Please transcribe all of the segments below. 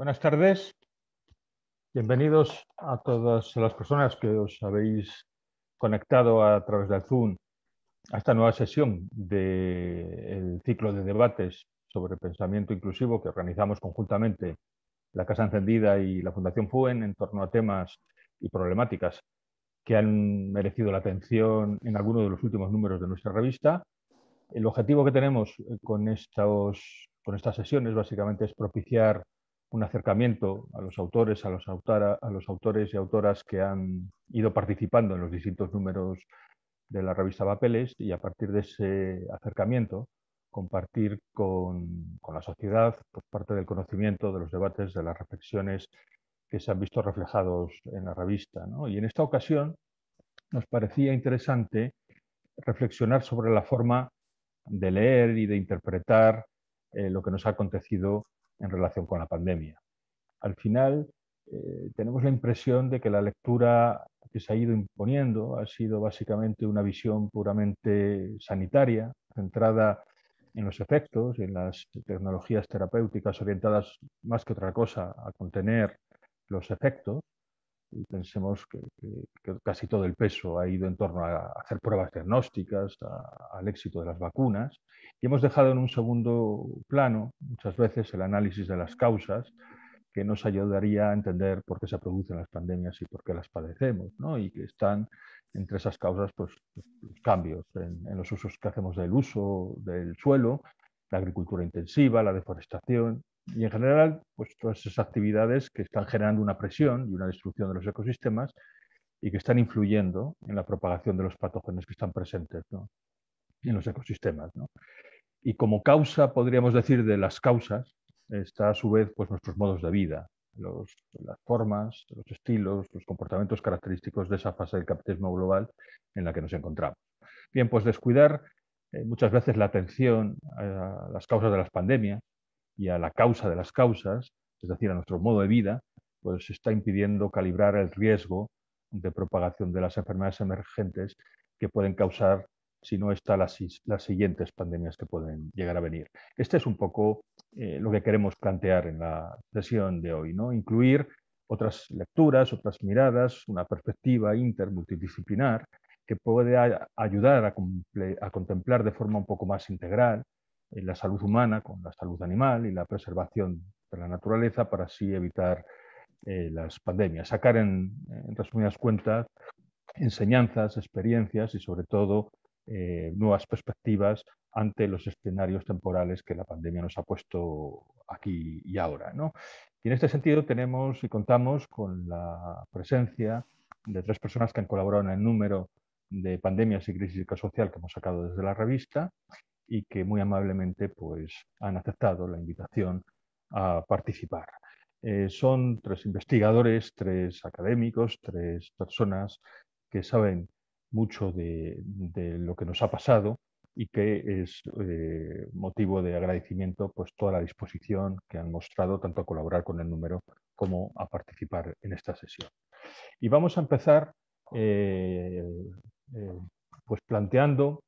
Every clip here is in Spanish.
Buenas tardes. Bienvenidos a todas las personas que os habéis conectado a través del Zoom a esta nueva sesión del ciclo de debates sobre pensamiento inclusivo que organizamos conjuntamente la Casa Encendida y la Fundación FUEN en torno a temas y problemáticas que han merecido la atención en algunos de los últimos números de nuestra revista. El objetivo que tenemos con, estos, con estas sesiones básicamente es propiciar un acercamiento a los autores, a los, a los autores y autoras que han ido participando en los distintos números de la revista Papeles y a partir de ese acercamiento compartir con, la sociedad por parte del conocimiento, de los debates, de las reflexiones que se han visto reflejados en la revista. Y en esta ocasión nos parecía interesante reflexionar sobre la forma de leer y de interpretar eh, lo que nos ha acontecido en relación con la pandemia. Al final, eh, tenemos la impresión de que la lectura que se ha ido imponiendo ha sido básicamente una visión puramente sanitaria, centrada en los efectos, en las tecnologías terapéuticas orientadas más que otra cosa a contener los efectos, y pensemos que, casi todo el peso ha ido en torno a hacer pruebas diagnósticas, al éxito de las vacunas, y hemos dejado en un segundo plano muchas veces el análisis de las causas que nos ayudaría a entender por qué se producen las pandemias y por qué las padecemos, ¿no? y que están entre esas causas pues, los cambios en, en los usos que hacemos del uso del suelo, la agricultura intensiva, la deforestación, y en general, pues todas esas actividades que están generando una presión y una destrucción de los ecosistemas y que están influyendo en la propagación de los patógenos que están presentes en los ecosistemas. Y como causa, podríamos decir, de las causas, está a su vez pues, nuestros modos de vida, las formas, los estilos, los comportamientos característicos de esa fase del capitalismo global en la que nos encontramos. Bien, pues descuidar eh, muchas veces la atención a las causas de las pandemias, y a la causa de las causas, es decir, a nuestro modo de vida, pues está impidiendo calibrar el riesgo de propagación de las enfermedades emergentes que pueden causar, si no está, las, siguientes pandemias que pueden llegar a venir. Este es un poco eh, lo que queremos plantear en la sesión de hoy, ¿no? Incluir otras lecturas, otras miradas, una perspectiva intermultidisciplinar que puede ayudar a contemplar de forma un poco más integral en la salud humana con la salud animal y la preservación de la naturaleza para así evitar eh, las pandemias. Sacar en, resumidas cuentas enseñanzas, experiencias y sobre todo eh, nuevas perspectivas ante los escenarios temporales que la pandemia nos ha puesto aquí y ahora. ¿no? Y en este sentido tenemos y contamos con la presencia de tres personas que han colaborado en el número de pandemias y crisis social que hemos sacado desde la revista y que muy amablemente pues, han aceptado la invitación a participar. Eh, son tres investigadores, tres académicos, tres personas que saben mucho de, lo que nos ha pasado y que es eh, motivo de agradecimiento pues, toda la disposición que han mostrado tanto a colaborar con el número como a participar en esta sesión. Y vamos a empezar eh, pues planteando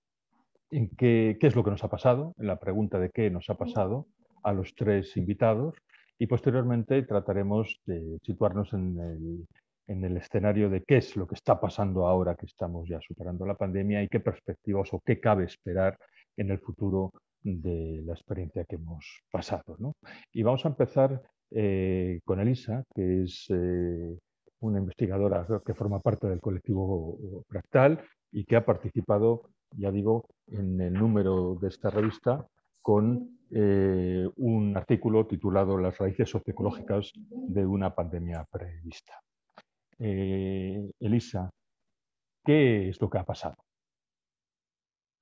en qué, qué es lo que nos ha pasado, en la pregunta de qué nos ha pasado a los tres invitados y posteriormente trataremos de situarnos en el, en el escenario de qué es lo que está pasando ahora que estamos ya superando la pandemia y qué perspectivas o qué cabe esperar en el futuro de la experiencia que hemos pasado. ¿no? Y vamos a empezar eh, con Elisa, que es eh, una investigadora que forma parte del colectivo Fractal y que ha participado ya digo, en el número de esta revista con eh, un artículo titulado Las raíces socioecológicas de una pandemia prevista. Eh, Elisa, ¿qué es lo que ha pasado?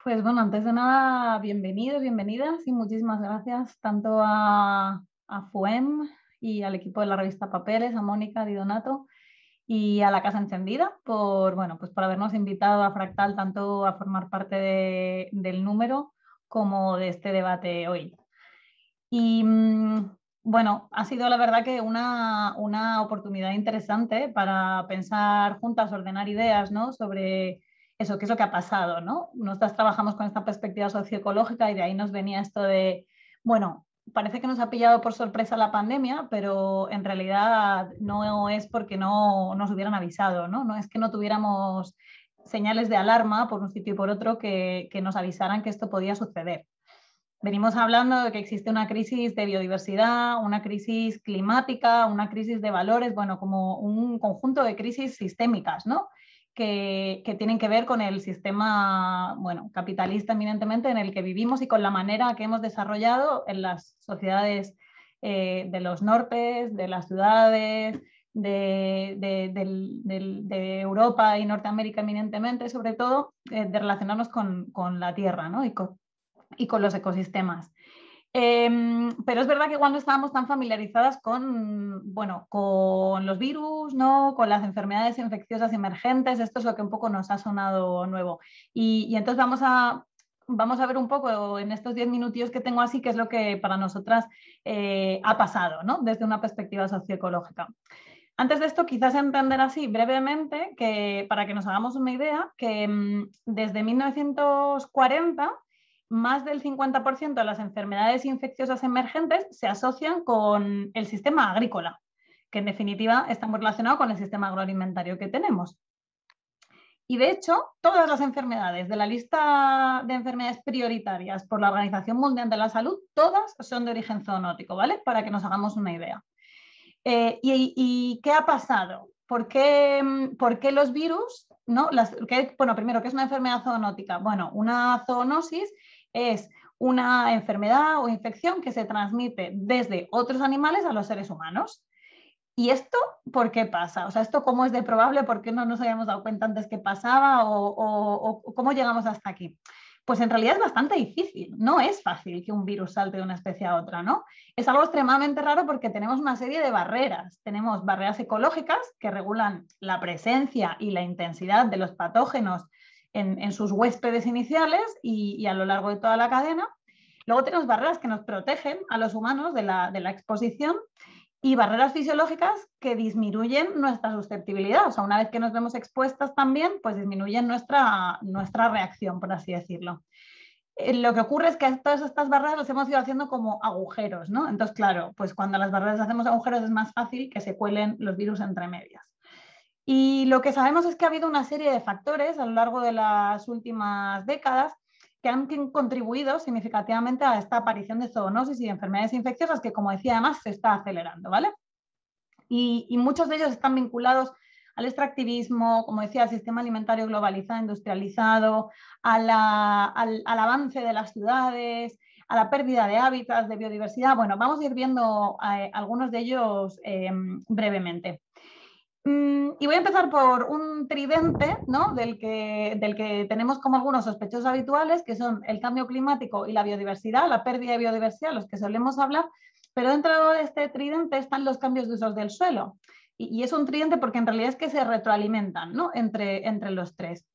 Pues bueno, antes de nada, bienvenidos, bienvenidas y muchísimas gracias tanto a, a FUEM y al equipo de la revista Papeles, a Mónica Di Donato y a la Casa Encendida por, bueno, pues por habernos invitado a Fractal tanto a formar parte del número como de este debate hoy. Y mm, bueno, ha sido la verdad que una, oportunidad interesante para pensar juntas, ordenar ideas ¿no? sobre eso, qué es lo que ha pasado. ¿no? Nosotras trabajamos con esta perspectiva socioecológica y de ahí nos venía esto de, bueno, parece que nos ha pillado por sorpresa la pandemia, pero en realidad no es porque no nos hubieran avisado, ¿no? No es que no tuviéramos señales de alarma por un sitio y por otro que, nos avisaran que esto podía suceder. Venimos hablando de que existe una crisis de biodiversidad, una crisis climática, una crisis de valores, bueno, como un conjunto de crisis sistémicas, ¿no? que, tienen que ver con el sistema bueno, capitalista eminentemente en el que vivimos y con la manera que hemos desarrollado en las sociedades eh, de los nortes, de las ciudades, de, Europa y Norteamérica eminentemente, sobre todo, eh, de relacionarnos con, con la tierra ¿no? y, con, los ecosistemas. Em, pero es verdad que igual no estábamos tan familiarizadas con, bueno, con los virus, ¿no? con las enfermedades infecciosas emergentes, esto es lo que un poco nos ha sonado nuevo. Y, entonces vamos a, vamos a ver un poco en estos diez minutillos que tengo así qué es lo que para nosotras eh, ha pasado desde una perspectiva socioecológica. Antes de esto, quizás entender así brevemente, que, para que nos hagamos una idea, que mm, desde 1940 más del 50% de las enfermedades infecciosas emergentes se asocian con el sistema agrícola, que en definitiva está muy relacionado con el sistema agroalimentario que tenemos. Y de hecho, todas las enfermedades de la lista de enfermedades prioritarias por la Organización Mundial de la Salud, todas son de origen zoonótico, ¿vale? Para que nos hagamos una idea. Eh, y, qué ha pasado? ¿Por qué, los virus, ¿no? bueno, primero, ¿qué es una enfermedad zoonótica? Bueno, una zoonosis es una enfermedad o infección que se transmite desde otros animales a los seres humanos. ¿Y esto por qué pasa? O sea, ¿esto cómo es de probable? ¿Por qué no nos habíamos dado cuenta antes que pasaba? ¿O, cómo llegamos hasta aquí? Pues en realidad es bastante difícil. No es fácil que un virus salte de una especie a otra, ¿no? Es algo extremadamente raro porque tenemos una serie de barreras. Tenemos barreras ecológicas que regulan la presencia y la intensidad de los patógenos en, sus huéspedes iniciales y, a lo largo de toda la cadena. Luego tenemos barreras que nos protegen a los humanos de la, exposición y barreras fisiológicas que disminuyen nuestra susceptibilidad. O sea, una vez que nos vemos expuestas también, pues disminuyen nuestra, nuestra reacción, por así decirlo. Eh, lo que ocurre es que todas estas barreras las hemos ido haciendo como agujeros, ¿no? Entonces, claro, pues cuando las barreras hacemos agujeros es más fácil que se cuelen los virus entre medias. Y lo que sabemos es que ha habido una serie de factores a lo largo de las últimas décadas que han contribuido significativamente a esta aparición de zoonosis y enfermedades infecciosas que, como decía, además se está acelerando, ¿vale? Y, muchos de ellos están vinculados al extractivismo, como decía, al sistema alimentario globalizado, industrializado, al, avance de las ciudades, a la pérdida de hábitats, de biodiversidad. Bueno, vamos a ir viendo eh, algunos de ellos eh, brevemente. Mm, y voy a empezar por un tridente, ¿no? Del que, tenemos como algunos sospechosos habituales, que son el cambio climático y la biodiversidad, la pérdida de biodiversidad, los que solemos hablar, pero dentro de este tridente están los cambios de usos del suelo. Y, es un tridente porque en realidad es que se retroalimentan, ¿no? Entre, entre los tres.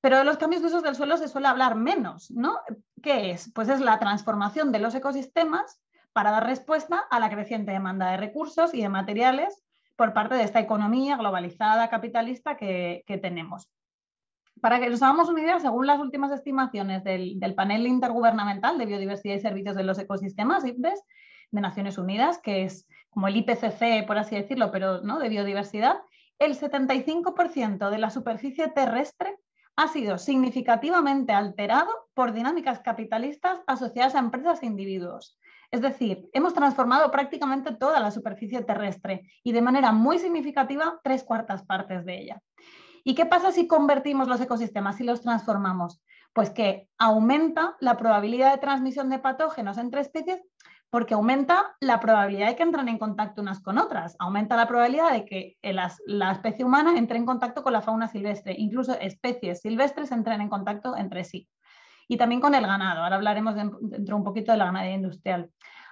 Pero de los cambios de usos del suelo se suele hablar menos, ¿no? ¿Qué es? Pues es la transformación de los ecosistemas para dar respuesta a la creciente demanda de recursos y de materiales por parte de esta economía globalizada capitalista que, tenemos. Para que nos hagamos una idea, según las últimas estimaciones del, panel intergubernamental de biodiversidad y servicios de los ecosistemas, IPBES, de Naciones Unidas, que es como el IPCC, por así decirlo, pero ¿no? de biodiversidad, el 75% de la superficie terrestre ha sido significativamente alterado por dinámicas capitalistas asociadas a empresas e individuos. Es decir, hemos transformado prácticamente toda la superficie terrestre y de manera muy significativa tres cuartas partes de ella. ¿Y qué pasa si convertimos los ecosistemas y los transformamos? Pues que aumenta la probabilidad de transmisión de patógenos entre especies porque aumenta la probabilidad de que entren en contacto unas con otras, aumenta la probabilidad de que eh, la especie humana entre en contacto con la fauna silvestre, incluso especies silvestres entren en contacto entre sí y también con el ganado. Ahora hablaremos dentro un poquito de la ganadería industrial.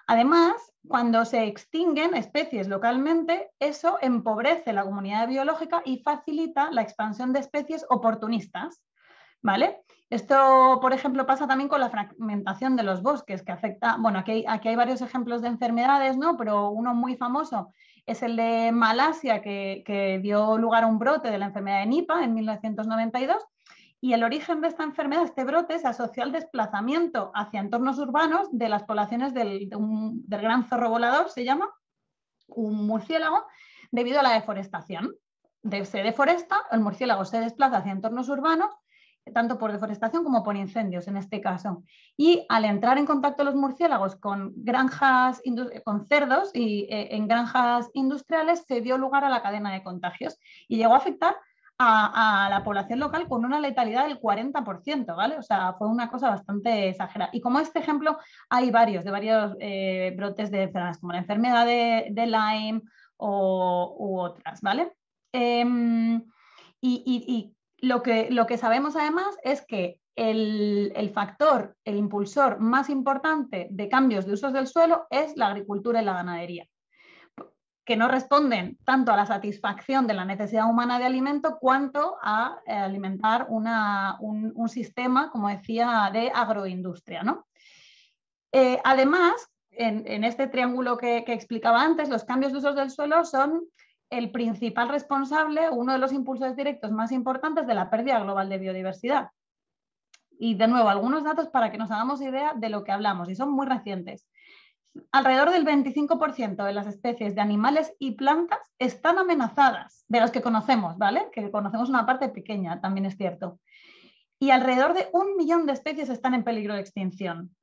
Además, cuando se extinguen especies localmente, eso empobrece la comunidad biológica y facilita la expansión de especies oportunistas. ¿Vale? Esto, por ejemplo, pasa también con la fragmentación de los bosques, que afecta, bueno, aquí, aquí hay varios ejemplos de enfermedades, ¿no? Pero uno muy famoso es el de Malasia, que, que dio lugar a un brote de la enfermedad de Nipa en 1992 y el origen de esta enfermedad, este brote, se asocia al desplazamiento hacia entornos urbanos de las poblaciones del, gran zorro volador, se llama, un murciélago, debido a la deforestación. De, se deforesta, el murciélago se desplaza hacia entornos urbanos, tanto por deforestación como por incendios en este caso. Y al entrar en contacto los murciélagos con granjas, con cerdos y eh, en granjas industriales, se dio lugar a la cadena de contagios y llegó a afectar a, la población local con una letalidad del 40%, ¿vale? O sea, fue una cosa bastante exagerada. Y como este ejemplo, hay varios, de varios eh, brotes de enfermedades, como la enfermedad de, Lyme o, u otras, ¿vale? Em, y, lo, que, lo que sabemos además es que el, el, factor, el impulsor más importante de cambios de usos del suelo es la agricultura y la ganadería que no responden tanto a la satisfacción de la necesidad humana de alimento cuanto a eh, alimentar un, sistema, como decía, de agroindustria. Eh, además, en, este triángulo que, que explicaba antes, los cambios de usos del suelo son el principal responsable, uno de los impulsos directos más importantes de la pérdida global de biodiversidad. Y de nuevo, algunos datos para que nos hagamos idea de lo que hablamos, y son muy recientes. Alrededor del 25% de las especies de animales y plantas están amenazadas, de las que conocemos, ¿vale? Que conocemos una parte pequeña, también es cierto. Y alrededor de un millón de especies están en peligro de extinción.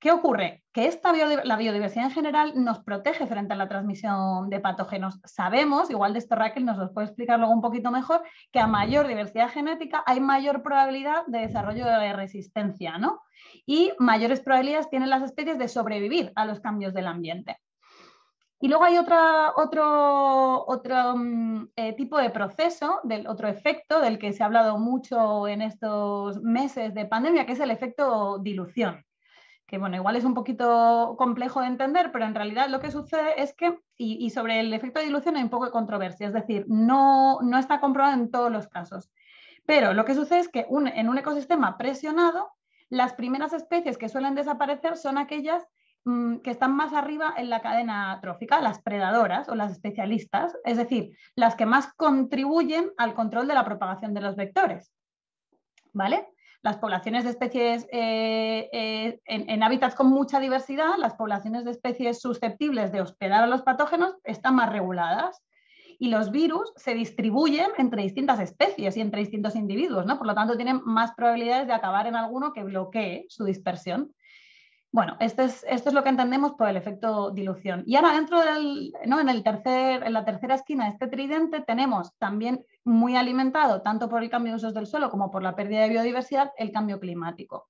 ¿Qué ocurre? Que esta la biodiversidad en general nos protege frente a la transmisión de patógenos. Sabemos, igual de esto Raquel nos lo puede explicar luego un poquito mejor, que a mayor diversidad genética hay mayor probabilidad de desarrollo de resistencia, ¿no? Y mayores probabilidades tienen las especies de sobrevivir a los cambios del ambiente. Y luego hay otra, otro, otro mm, eh, tipo de proceso, del otro efecto del que se ha hablado mucho en estos meses de pandemia, que es el efecto dilución que bueno, igual es un poquito complejo de entender, pero en realidad lo que sucede es que, y, sobre el efecto de dilución hay un poco de controversia, es decir, no, no está comprobado en todos los casos. Pero lo que sucede es que en un ecosistema presionado, las primeras especies que suelen desaparecer son aquellas mm, que están más arriba en la cadena trófica, las predadoras o las especialistas, es decir, las que más contribuyen al control de la propagación de los vectores. ¿Vale? las poblaciones de especies eh, eh, en, hábitats con mucha diversidad, las poblaciones de especies susceptibles de hospedar a los patógenos están más reguladas y los virus se distribuyen entre distintas especies y entre distintos individuos, ¿no? por lo tanto tienen más probabilidades de acabar en alguno que bloquee su dispersión. Bueno, este es, esto es lo que entendemos por el efecto dilución. Y ahora dentro del, ¿no? en, el tercer, en la tercera esquina de este tridente tenemos también muy alimentado, tanto por el cambio de usos del suelo como por la pérdida de biodiversidad, el cambio climático.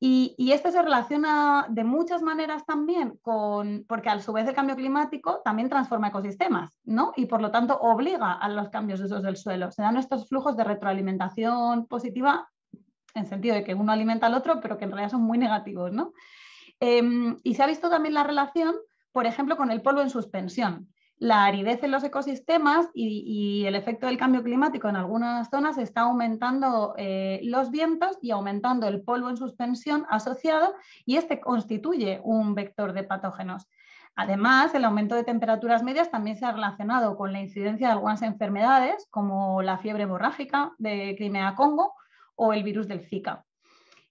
Y, y, este se relaciona de muchas maneras también con, porque a su vez el cambio climático también transforma ecosistemas, ¿no? Y por lo tanto obliga a los cambios de usos del suelo. Se dan estos flujos de retroalimentación positiva en sentido de que uno alimenta al otro, pero que en realidad son muy negativos, em, y se ha visto también la relación, por ejemplo, con el polvo en suspensión. La aridez en los ecosistemas y, el efecto del cambio climático en algunas zonas está aumentando eh, los vientos y aumentando el polvo en suspensión asociado y este constituye un vector de patógenos. Además, el aumento de temperaturas medias también se ha relacionado con la incidencia de algunas enfermedades, como la fiebre borráfica de Crimea-Congo, o el virus del Zika.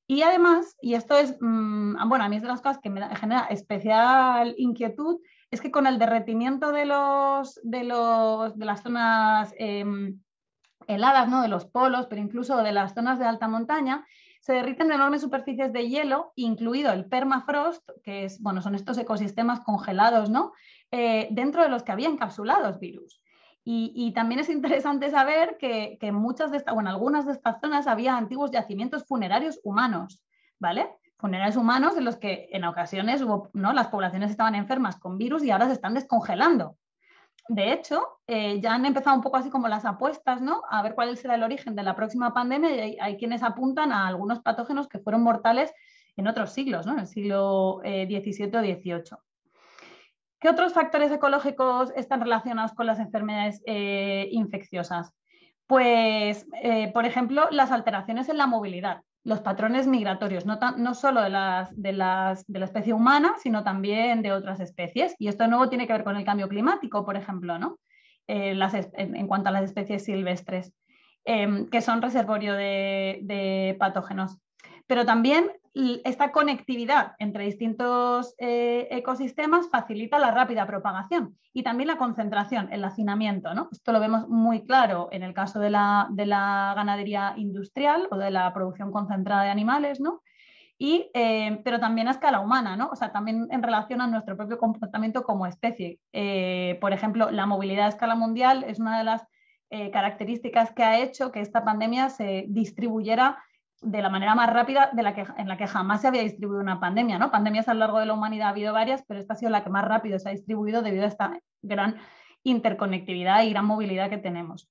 Y además, y esto es, mm, ah, bueno, a mí es de las cosas que me genera especial inquietud, es que con el derretimiento de, los, de, los, de las zonas em, heladas, ¿no? de los polos, pero incluso de las zonas de alta montaña, se derriten enormes superficies de hielo, incluido el permafrost, que es, bueno, son estos ecosistemas congelados, ¿no? Eh, dentro de los que había encapsulados virus. Y, también es interesante saber que, en muchas de estas, bueno, algunas de estas zonas había antiguos yacimientos funerarios humanos, ¿vale? Funerarios humanos en los que en ocasiones ¿no? las poblaciones estaban enfermas con virus y ahora se están descongelando. De hecho, eh, ya han empezado un poco así como las apuestas, ¿no? A ver cuál será el origen de la próxima pandemia y hay, quienes apuntan a algunos patógenos que fueron mortales en otros siglos, ¿no? En el siglo XVII eh, o XVIII. ¿Qué otros factores ecológicos están relacionados con las enfermedades eh, infecciosas? Pues, eh, por ejemplo, las alteraciones en la movilidad, los patrones migratorios, no, no solo de, las, de, la especie humana, sino también de otras especies. Y esto de nuevo tiene que ver con el cambio climático, por ejemplo, ¿no? Eh, en cuanto a las especies silvestres, que son reservorio de patógenos pero también esta conectividad entre distintos eh, ecosistemas facilita la rápida propagación y también la concentración, el hacinamiento. ¿no? Esto lo vemos muy claro en el caso de la, ganadería industrial o de la producción concentrada de animales, eh, pero también a escala humana, ¿no? o sea, también en relación a nuestro propio comportamiento como especie. Eh, por ejemplo, la movilidad a escala mundial es una de las características que ha hecho que esta pandemia se distribuyera de la manera más rápida de la que, en la que jamás se había distribuido una pandemia. ¿no? Pandemias a lo largo de la humanidad ha habido varias, pero esta ha sido la que más rápido se ha distribuido debido a esta gran interconectividad y gran movilidad que tenemos.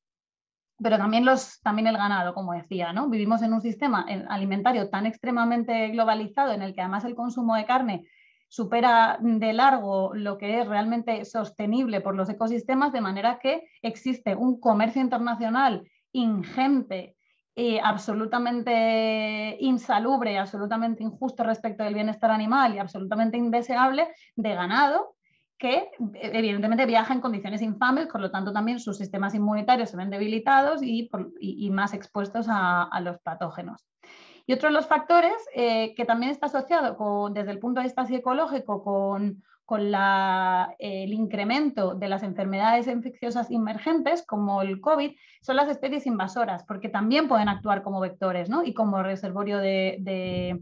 Pero también, los, también el ganado, como decía, ¿no? Vivimos en un sistema alimentario tan extremadamente globalizado en el que además el consumo de carne supera de largo lo que es realmente sostenible por los ecosistemas, de manera que existe un comercio internacional ingente eh, absolutamente insalubre absolutamente injusto respecto del bienestar animal y absolutamente indeseable de ganado que e, evidentemente viaja en condiciones infames, por lo tanto también sus sistemas inmunitarios se ven debilitados y, más expuestos a, los patógenos. Y otro de los factores eh, que también está asociado desde el punto de vista psicológico con con eh, el incremento de las enfermedades infecciosas emergentes, como el COVID, son las especies invasoras, porque también pueden actuar como vectores y como reservorio de,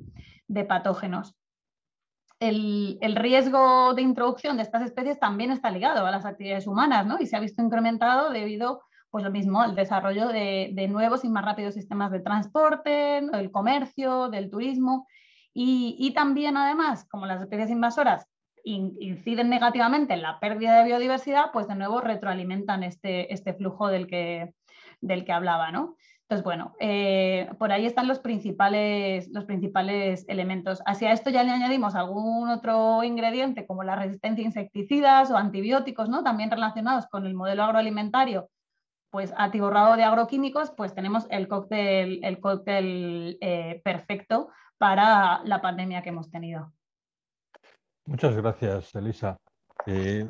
patógenos. El, riesgo de introducción de estas especies también está ligado a las actividades humanas y se ha visto incrementado debido pues lo mismo, al desarrollo de, nuevos y más rápidos sistemas de transporte, del comercio, del turismo. y, también, además, como las especies invasoras inciden negativamente en la pérdida de biodiversidad, pues de nuevo retroalimentan este, este flujo del que, del que hablaba. Entonces, bueno, eh, por ahí están los principales, los principales elementos. Hacia esto ya le añadimos algún otro ingrediente como la resistencia a insecticidas o antibióticos, ¿no? también relacionados con el modelo agroalimentario, pues atiborrado de agroquímicos, pues tenemos el cóctel, el cóctel eh, perfecto para la pandemia que hemos tenido. Muchas gracias, Elisa. Eh,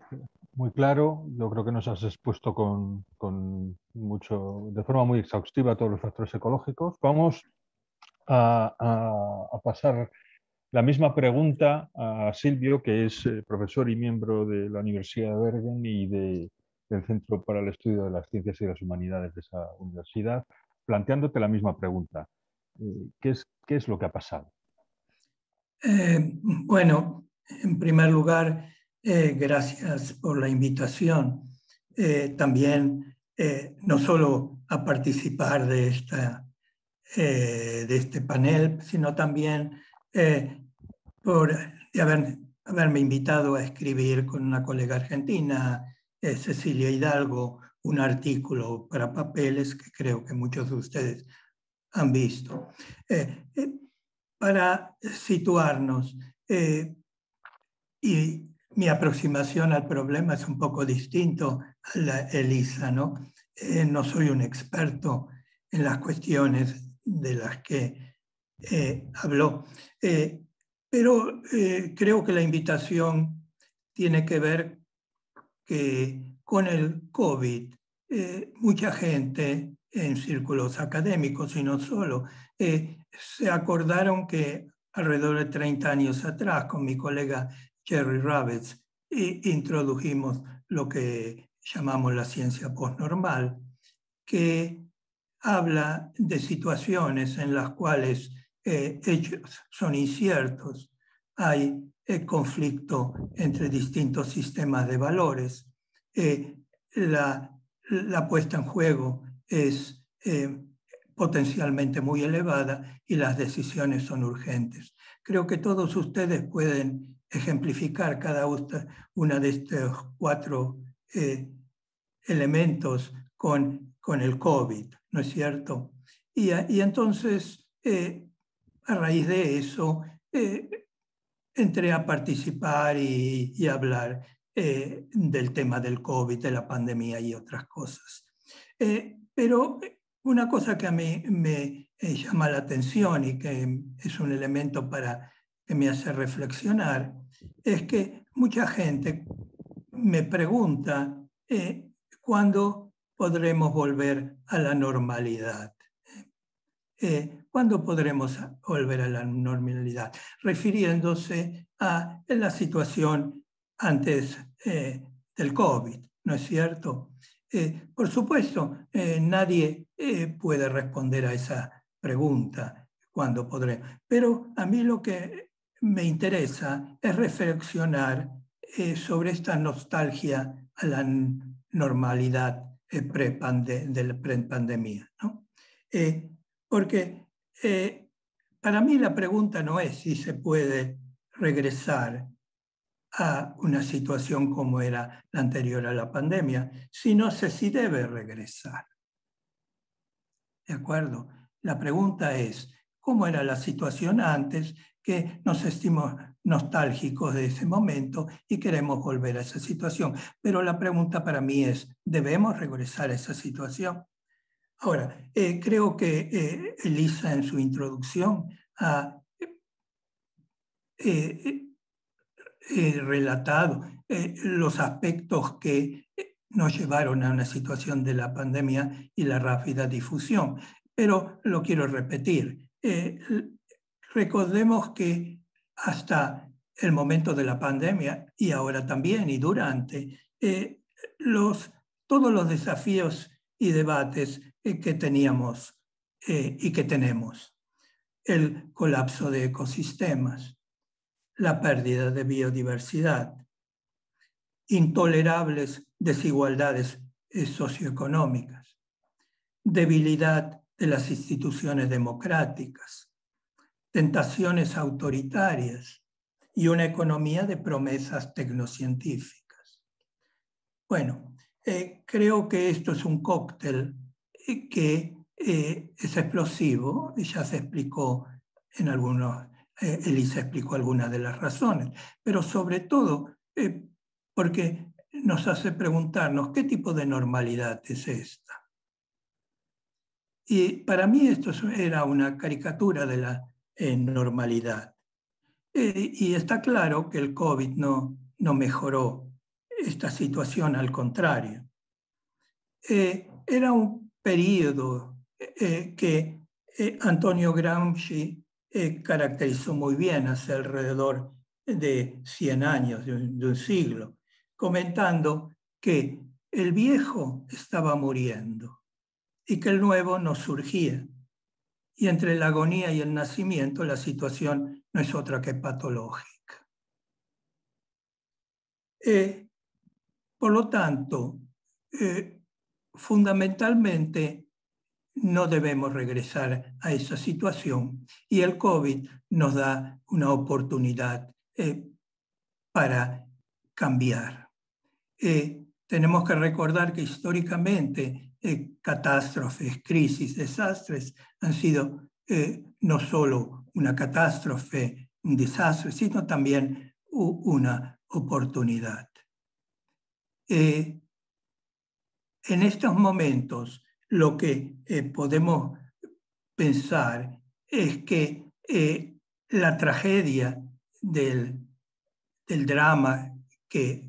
muy claro, yo creo que nos has expuesto con, mucho, de forma muy exhaustiva todos los factores ecológicos. Vamos a, pasar la misma pregunta a Silvio, que es eh, profesor y miembro de la Universidad de Bergen y del Centro para el Estudio de las Ciencias y las Humanidades de esa universidad, planteándote la misma pregunta. Eh, ¿Qué es, lo que ha pasado? bueno, en primer lugar, eh, gracias por la invitación. Eh, también, eh, no solo a participar de, esta, de este panel, sino también por haberme invitado a escribir con una colega argentina, Cecilia Hidalgo, un artículo para papeles que creo que muchos de ustedes han visto. para situarnos, y mi aproximación al problema es un poco distinto a la Elisa, ¿no? Eh, no soy un experto en las cuestiones de las que eh, habló, eh, pero creo que la invitación tiene que ver que con el COVID mucha gente en círculos académicos y no solo, se acordaron que alrededor de 30 años atrás con mi colega Jerry Rabbits, introdujimos lo que llamamos la ciencia postnormal, que habla de situaciones en las cuales hechos eh, son inciertos, hay eh, conflicto entre distintos sistemas de valores, eh, la, la, puesta en juego es potencialmente muy elevada y las decisiones son urgentes. Creo que todos ustedes pueden ejemplificar cada una de estos cuatro eh, elementos con, con el COVID, ¿no es cierto? Y, entonces, eh, a raíz de eso, eh, entré a participar y, y hablar del tema del COVID, de la pandemia y otras cosas. pero una cosa que a mí me llama la atención y que es un elemento para que me hace reflexionar es que mucha gente me pregunta eh, cuándo podremos volver a la normalidad. Eh, ¿Cuándo podremos volver a la normalidad? Refiriéndose a la situación antes eh, del COVID, ¿no es cierto? por supuesto, nadie puede responder a esa pregunta, ¿cuándo podremos? Pero a mí lo que me interesa es reflexionar eh, sobre esta nostalgia a la normalidad eh, pre de la pandemia, ¿no? Eh, porque para mí la pregunta no es si se puede regresar a una situación como era la anterior a la pandemia, sino sé si debe regresar. ¿De acuerdo? La pregunta es, ¿cómo era la situación antes que nos sentimos nostálgicos de ese momento y queremos volver a esa situación. Pero la pregunta para mí es, ¿debemos regresar a esa situación? Ahora, eh, creo que eh, Elisa en su introducción ha eh, relatado los aspectos que nos llevaron a una situación de la pandemia y la rápida difusión. Pero lo quiero repetir, Recordemos que hasta el momento de la pandemia y ahora también y durante, eh, todos los desafíos y debates eh, que teníamos eh, y que tenemos. El colapso de ecosistemas, la pérdida de biodiversidad, intolerables desigualdades socioeconómicas, debilidad de las instituciones democráticas, tentaciones autoritarias y una economía de promesas tecnocientíficas. Bueno, eh, creo que esto es un cóctel eh, que eh, es explosivo, y ya se explicó en algunos, Elisa explicó algunas de las razones, pero sobre todo porque nos hace preguntarnos qué tipo de normalidad es esta. Y para mí esto era una caricatura de la en normalidad. y está claro que el COVID no, no mejoró esta situación, al contrario. Eh, era un periodo eh, eh, que Antonio Gramsci caracterizó muy bien hace alrededor de 100 años, de un siglo, comentando que el viejo estaba muriendo y que el nuevo no surgía y entre la agonía y el nacimiento la situación no es otra que patológica. Eh, por lo tanto, eh, fundamentalmente no debemos regresar a esa situación y el COVID nos da una oportunidad eh, para cambiar. tenemos que recordar que históricamente eh, catástrofes, crisis, desastres han sido eh, no solo una catástrofe, un desastre, sino también una oportunidad. Eh, en estos momentos lo que podemos pensar es que la tragedia del, drama que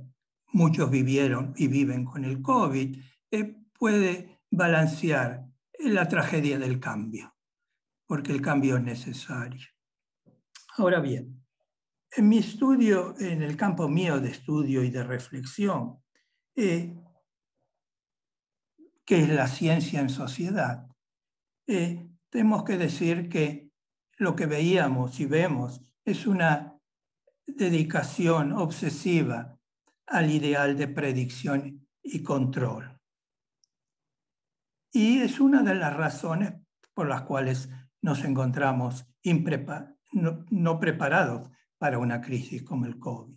muchos vivieron y viven con el COVID, puede balancear la tragedia del cambio, porque el cambio es necesario. Ahora bien, en mi estudio, en el campo mío de estudio y de reflexión, eh, que es la ciencia en sociedad, eh, tenemos que decir que lo que veíamos y vemos es una dedicación obsesiva al ideal de predicción y control. Y es una de las razones por las cuales nos encontramos no, preparados para una crisis como el COVID.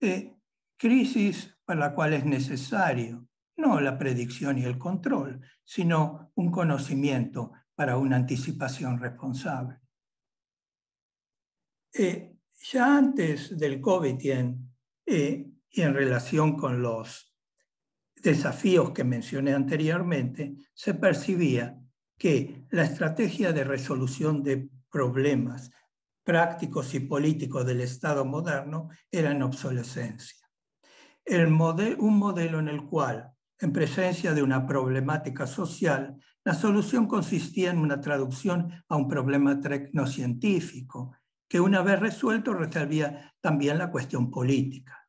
Eh, crisis para la cual es necesario no la predicción y el control, sino un conocimiento para una anticipación responsable. Eh, ya antes del COVID y en eh, relación con los desafíos que mencioné anteriormente, se percibía que la estrategia de resolución de problemas prácticos y políticos del Estado moderno era en obsolescencia. un modelo en el cual, en presencia de una problemática social, la solución consistía en una traducción a un problema tecnocientífico, que una vez resuelto resolvía también la cuestión política.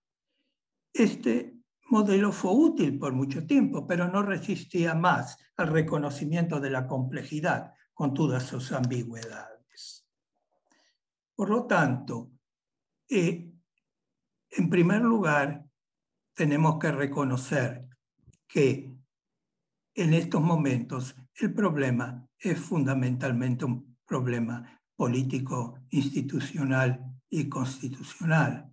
Este modelo fue útil por mucho tiempo, pero no resistía más al reconocimiento de la complejidad con todas sus ambigüedades. Por lo tanto, eh, en primer lugar, tenemos que reconocer que en estos momentos el problema es fundamentalmente un problema político, institucional y constitucional.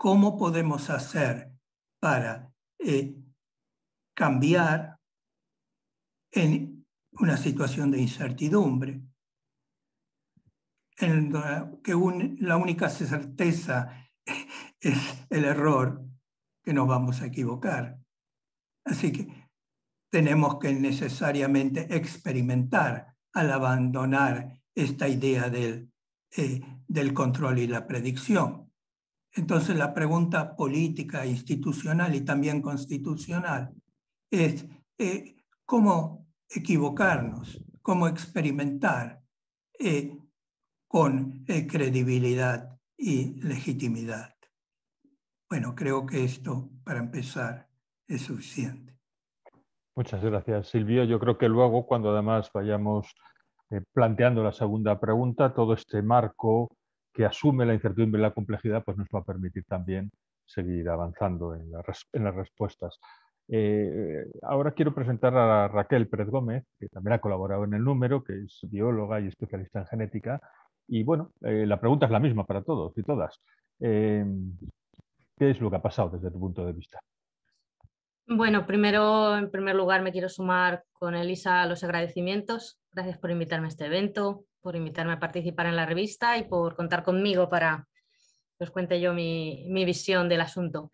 ¿Cómo podemos hacer para eh, cambiar en una situación de incertidumbre? En que la única certeza es el error, que nos vamos a equivocar. Así que tenemos que necesariamente experimentar al abandonar esta idea del eh, control y la predicción. Entonces la pregunta política, institucional y también constitucional es eh, cómo equivocarnos, cómo experimentar eh, con eh, credibilidad y legitimidad. Bueno, creo que esto para empezar es suficiente. Muchas gracias, Silvio. Yo creo que luego, cuando además vayamos planteando la segunda pregunta, todo este marco que asume la incertidumbre y la complejidad, pues nos va a permitir también seguir avanzando en, las respuestas. Eh, ahora quiero presentar a Raquel Pérez Gómez, que también ha colaborado en el número, que es bióloga y especialista en genética. Y bueno, eh, la pregunta es la misma para todos y todas. Eh, ¿Qué es lo que ha pasado desde tu punto de vista? Bueno, primero, en primer lugar, me quiero sumar con Elisa los agradecimientos. Gracias por invitarme a este evento por invitarme a participar en la revista y por contar conmigo para que os cuente yo mi, visión del asunto.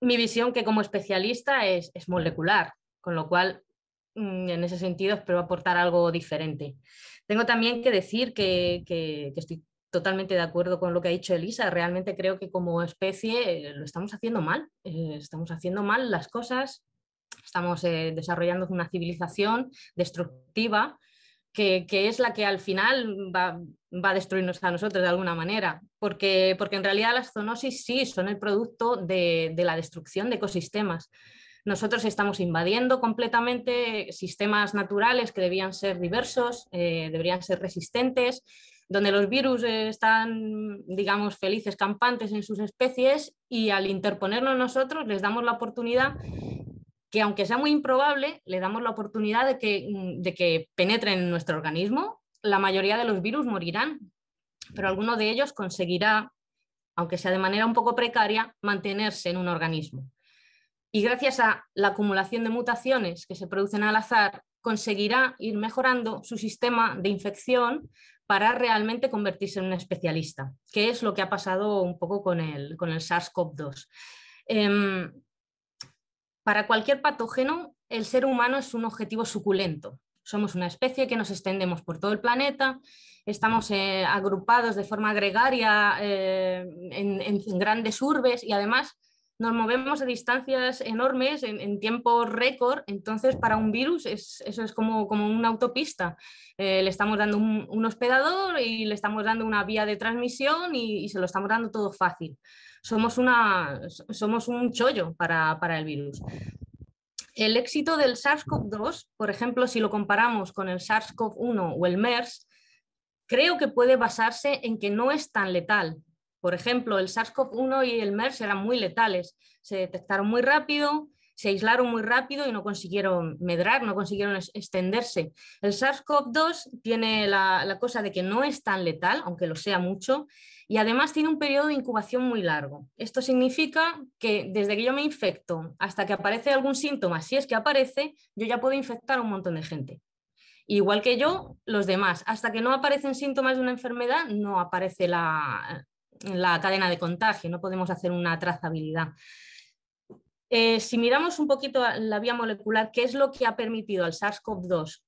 Mi visión que como especialista es, molecular, con lo cual mm, en ese sentido espero aportar algo diferente. Tengo también que decir que, que, estoy totalmente de acuerdo con lo que ha dicho Elisa. Realmente creo que como especie eh, lo estamos haciendo mal. Eh, estamos haciendo mal las cosas. Estamos eh, desarrollando una civilización destructiva que, es la que al final va, a destruirnos a nosotros de alguna manera, porque, porque en realidad las zoonosis sí son el producto de, la destrucción de ecosistemas. Nosotros estamos invadiendo completamente sistemas naturales que debían ser diversos, eh, deberían ser resistentes, donde los virus están, digamos, felices, campantes en sus especies y al interponernos nosotros les damos la oportunidad que aunque sea muy improbable, le damos la oportunidad de que, mm, de que penetren en nuestro organismo, la mayoría de los virus morirán, pero alguno de ellos conseguirá, aunque sea de manera un poco precaria, mantenerse en un organismo. Y gracias a la acumulación de mutaciones que se producen al azar, conseguirá ir mejorando su sistema de infección para realmente convertirse en un especialista, que es lo que ha pasado un poco con el, con el SARS-CoV-2. Em, para cualquier patógeno, el ser humano es un objetivo suculento. Somos una especie que nos extendemos por todo el planeta, estamos eh, agrupados de forma gregaria eh, en, grandes urbes y además nos movemos a distancias enormes en, en tiempo récord. Entonces, para un virus eso es como, una autopista. Eh, le estamos dando un, hospedador y le estamos dando una vía de transmisión y se lo estamos dando todo fácil somos, un chollo para, para el virus. El éxito del SARS-CoV-2, por ejemplo, si lo comparamos con el SARS-CoV-1 o el MERS, creo que puede basarse en que no es tan letal. Por ejemplo, el SARS-CoV-1 y el MERS eran muy letales, se detectaron muy rápido, se aislaron muy rápido y no consiguieron medrar, no consiguieron extenderse. El SARS-CoV-2 tiene la, cosa de que no es tan letal, aunque lo sea mucho, y además tiene un periodo de incubación muy largo. Esto significa que desde que yo me infecto hasta que aparece algún síntoma, si es que aparece, yo ya puedo infectar a un montón de gente igual que yo, los demás. Hasta que no aparecen síntomas de una enfermedad, no aparece la cadena de contagio, no podemos hacer una trazabilidad. Eh, si miramos un poquito la vía molecular, ¿qué es lo que ha permitido al SARS-CoV-2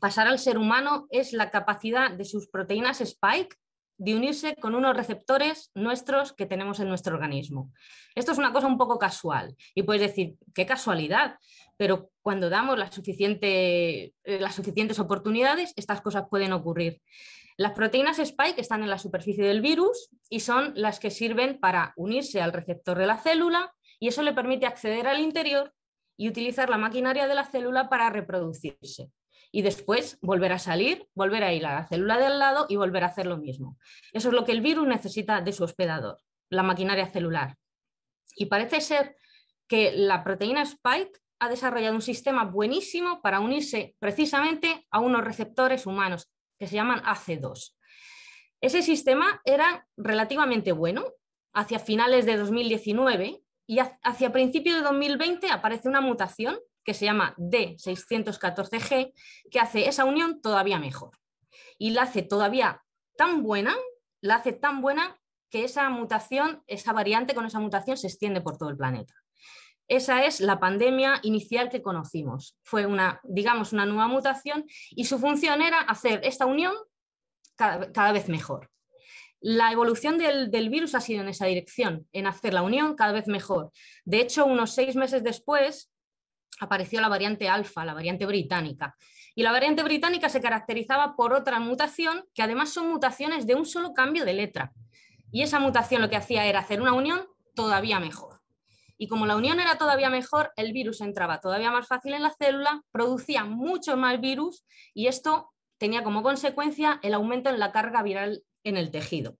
pasar al ser humano? Es la capacidad de sus proteínas spike de unirse con unos receptores nuestros que tenemos en nuestro organismo. Esto es una cosa un poco casual y puedes decir, qué casualidad, pero cuando damos eh, las suficientes oportunidades, estas cosas pueden ocurrir. Las proteínas spike están en la superficie del virus y son las que sirven para unirse al receptor de la célula y eso le permite acceder al interior y utilizar la maquinaria de la célula para reproducirse. Y después volver a salir, volver a ir a la célula de al lado y volver a hacer lo mismo. Eso es lo que el virus necesita de su hospedador, la maquinaria celular. Y parece ser que la proteína Spike ha desarrollado un sistema buenísimo para unirse precisamente a unos receptores humanos que se llaman AC2. Ese sistema era relativamente bueno hacia finales de 2019 y hacia principios de 2020 aparece una mutación que se llama D614G, que hace esa unión todavía mejor. Y la hace todavía tan buena, la hace tan buena que esa mutación, esa variante con esa mutación se extiende por todo el planeta. Esa es la pandemia inicial que conocimos. Fue una, digamos, una nueva mutación y su función era hacer esta unión cada, cada vez mejor la evolución del, virus ha sido en esa dirección, en hacer la unión cada vez mejor. De hecho, unos seis meses después apareció la variante alfa, la variante británica. Y la variante británica se caracterizaba por otra mutación, que además son mutaciones de un solo cambio de letra. Y esa mutación lo que hacía era hacer una unión todavía mejor. Y como la unión era todavía mejor, el virus entraba todavía más fácil en la célula, producía mucho más virus y esto tenía como consecuencia el aumento en la carga viral en el tejido,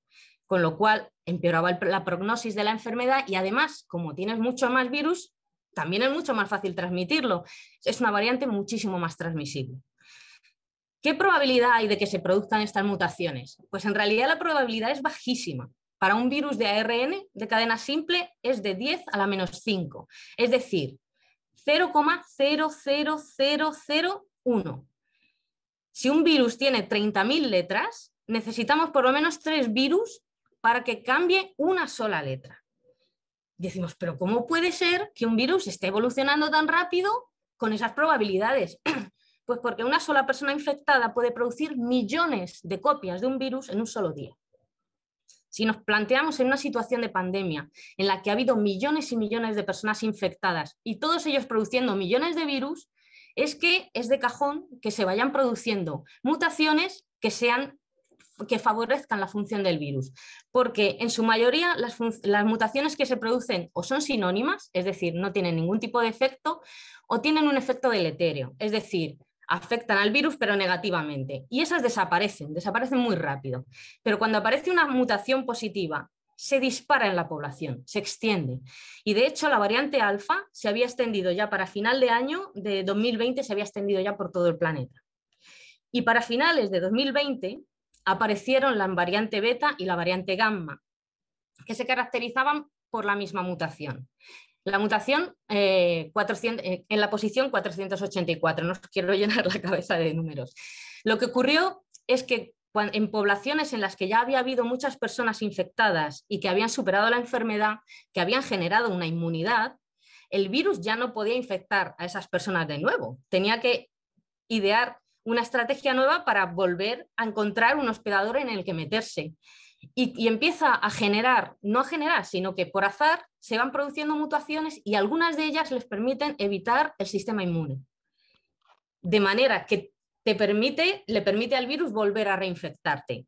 con lo cual empeoraba la prognosis de la enfermedad y además, como tienes mucho más virus, también es mucho más fácil transmitirlo. Es una variante muchísimo más transmisible. ¿Qué probabilidad hay de que se produzcan estas mutaciones? Pues en realidad la probabilidad es bajísima. Para un virus de ARN de cadena simple es de 10 a la menos 5, es decir, 0,00001. Si un virus tiene 30.000 letras, necesitamos por lo menos tres virus para que cambie una sola letra. Decimos, pero ¿cómo puede ser que un virus esté evolucionando tan rápido con esas probabilidades? Pues porque una sola persona infectada puede producir millones de copias de un virus en un solo día. Si nos planteamos en una situación de pandemia en la que ha habido millones y millones de personas infectadas y todos ellos produciendo millones de virus, es que es de cajón que se vayan produciendo mutaciones que sean que favorezcan la función del virus, porque en su mayoría las, mutaciones que se producen o son sinónimas, es decir, no tienen ningún tipo de efecto, o tienen un efecto deletéreo, es decir, afectan al virus pero negativamente. Y esas desaparecen, desaparecen muy rápido. Pero cuando aparece una mutación positiva, se dispara en la población, se extiende. Y de hecho la variante alfa se había extendido ya para final de año de 2020, se había extendido ya por todo el planeta. Y para finales de 2020, aparecieron la variante beta y la variante gamma, que se caracterizaban por la misma mutación. La mutación eh, eh, en la posición 484, no os quiero llenar la cabeza de números. Lo que ocurrió es que en poblaciones en las que ya había habido muchas personas infectadas y que habían superado la enfermedad, que habían generado una inmunidad, el virus ya no podía infectar a esas personas de nuevo. Tenía que idear una estrategia nueva para volver a encontrar un hospedador en el que meterse. Y, empieza a generar, no a generar, sino que por azar se van produciendo mutaciones y algunas de ellas les permiten evitar el sistema inmune. De manera que te permite, le permite al virus volver a reinfectarte.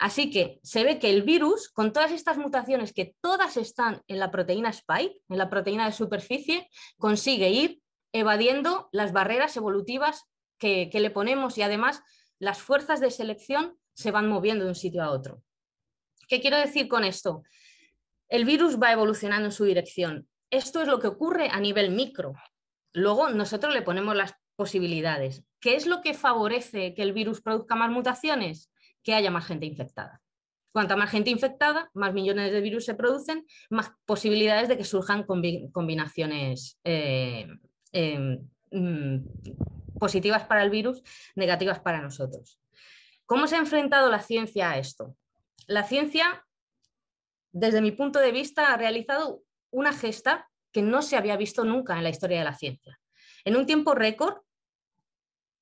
Así que se ve que el virus, con todas estas mutaciones que todas están en la proteína spike, en la proteína de superficie, consigue ir evadiendo las barreras evolutivas que, le ponemos y además las fuerzas de selección se van moviendo de un sitio a otro. ¿Qué quiero decir con esto? El virus va evolucionando en su dirección. Esto es lo que ocurre a nivel micro. Luego nosotros le ponemos las posibilidades. ¿Qué es lo que favorece que el virus produzca más mutaciones? Que haya más gente infectada. Cuanta más gente infectada, más millones de virus se producen, más posibilidades de que surjan combinaciones eh, em, mm, positivas para el virus, negativas para nosotros. ¿Cómo se ha enfrentado la ciencia a esto? La ciencia, desde mi punto de vista, ha realizado una gesta que no se había visto nunca en la historia de la ciencia. En un tiempo récord,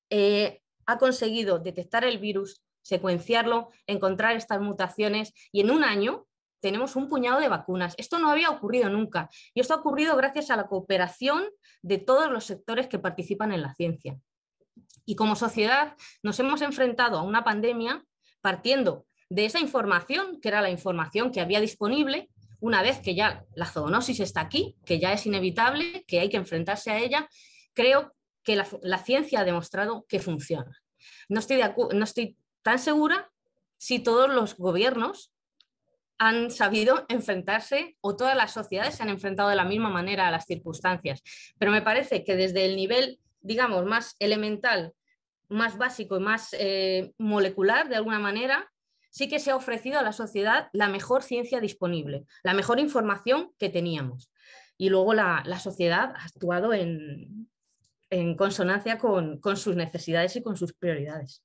eh, ha conseguido detectar el virus, secuenciarlo, encontrar estas mutaciones y en un año tenemos un puñado de vacunas. Esto no había ocurrido nunca y esto ha ocurrido gracias a la cooperación de todos los sectores que participan en la ciencia. Y como sociedad nos hemos enfrentado a una pandemia partiendo de esa información, que era la información que había disponible, una vez que ya la zoonosis está aquí, que ya es inevitable, que hay que enfrentarse a ella, creo que la, ciencia ha demostrado que funciona. No estoy, no estoy tan segura si todos los gobiernos han sabido enfrentarse o todas las sociedades se han enfrentado de la misma manera a las circunstancias. Pero me parece que desde el nivel, digamos, más elemental, más básico y más eh, molecular, de alguna manera, sí que se ha ofrecido a la sociedad la mejor ciencia disponible, la mejor información que teníamos. Y luego la, sociedad ha actuado en, consonancia con sus necesidades y con sus prioridades.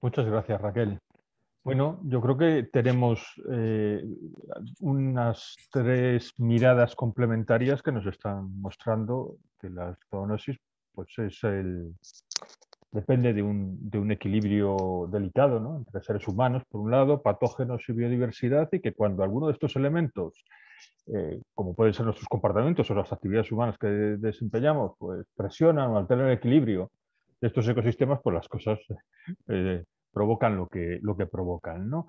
Muchas gracias, Raquel. Bueno, yo creo que tenemos eh, unas tres miradas complementarias que nos están mostrando que la zoonosis pues es el, depende de un, equilibrio delicado ¿no? entre seres humanos, por un lado, patógenos y biodiversidad, y que cuando alguno de estos elementos, eh, como pueden ser nuestros comportamientos o las actividades humanas que desempeñamos, pues presionan o alteran el equilibrio de estos ecosistemas, pues las cosas eh, provocan lo que, lo que provocan. ¿no?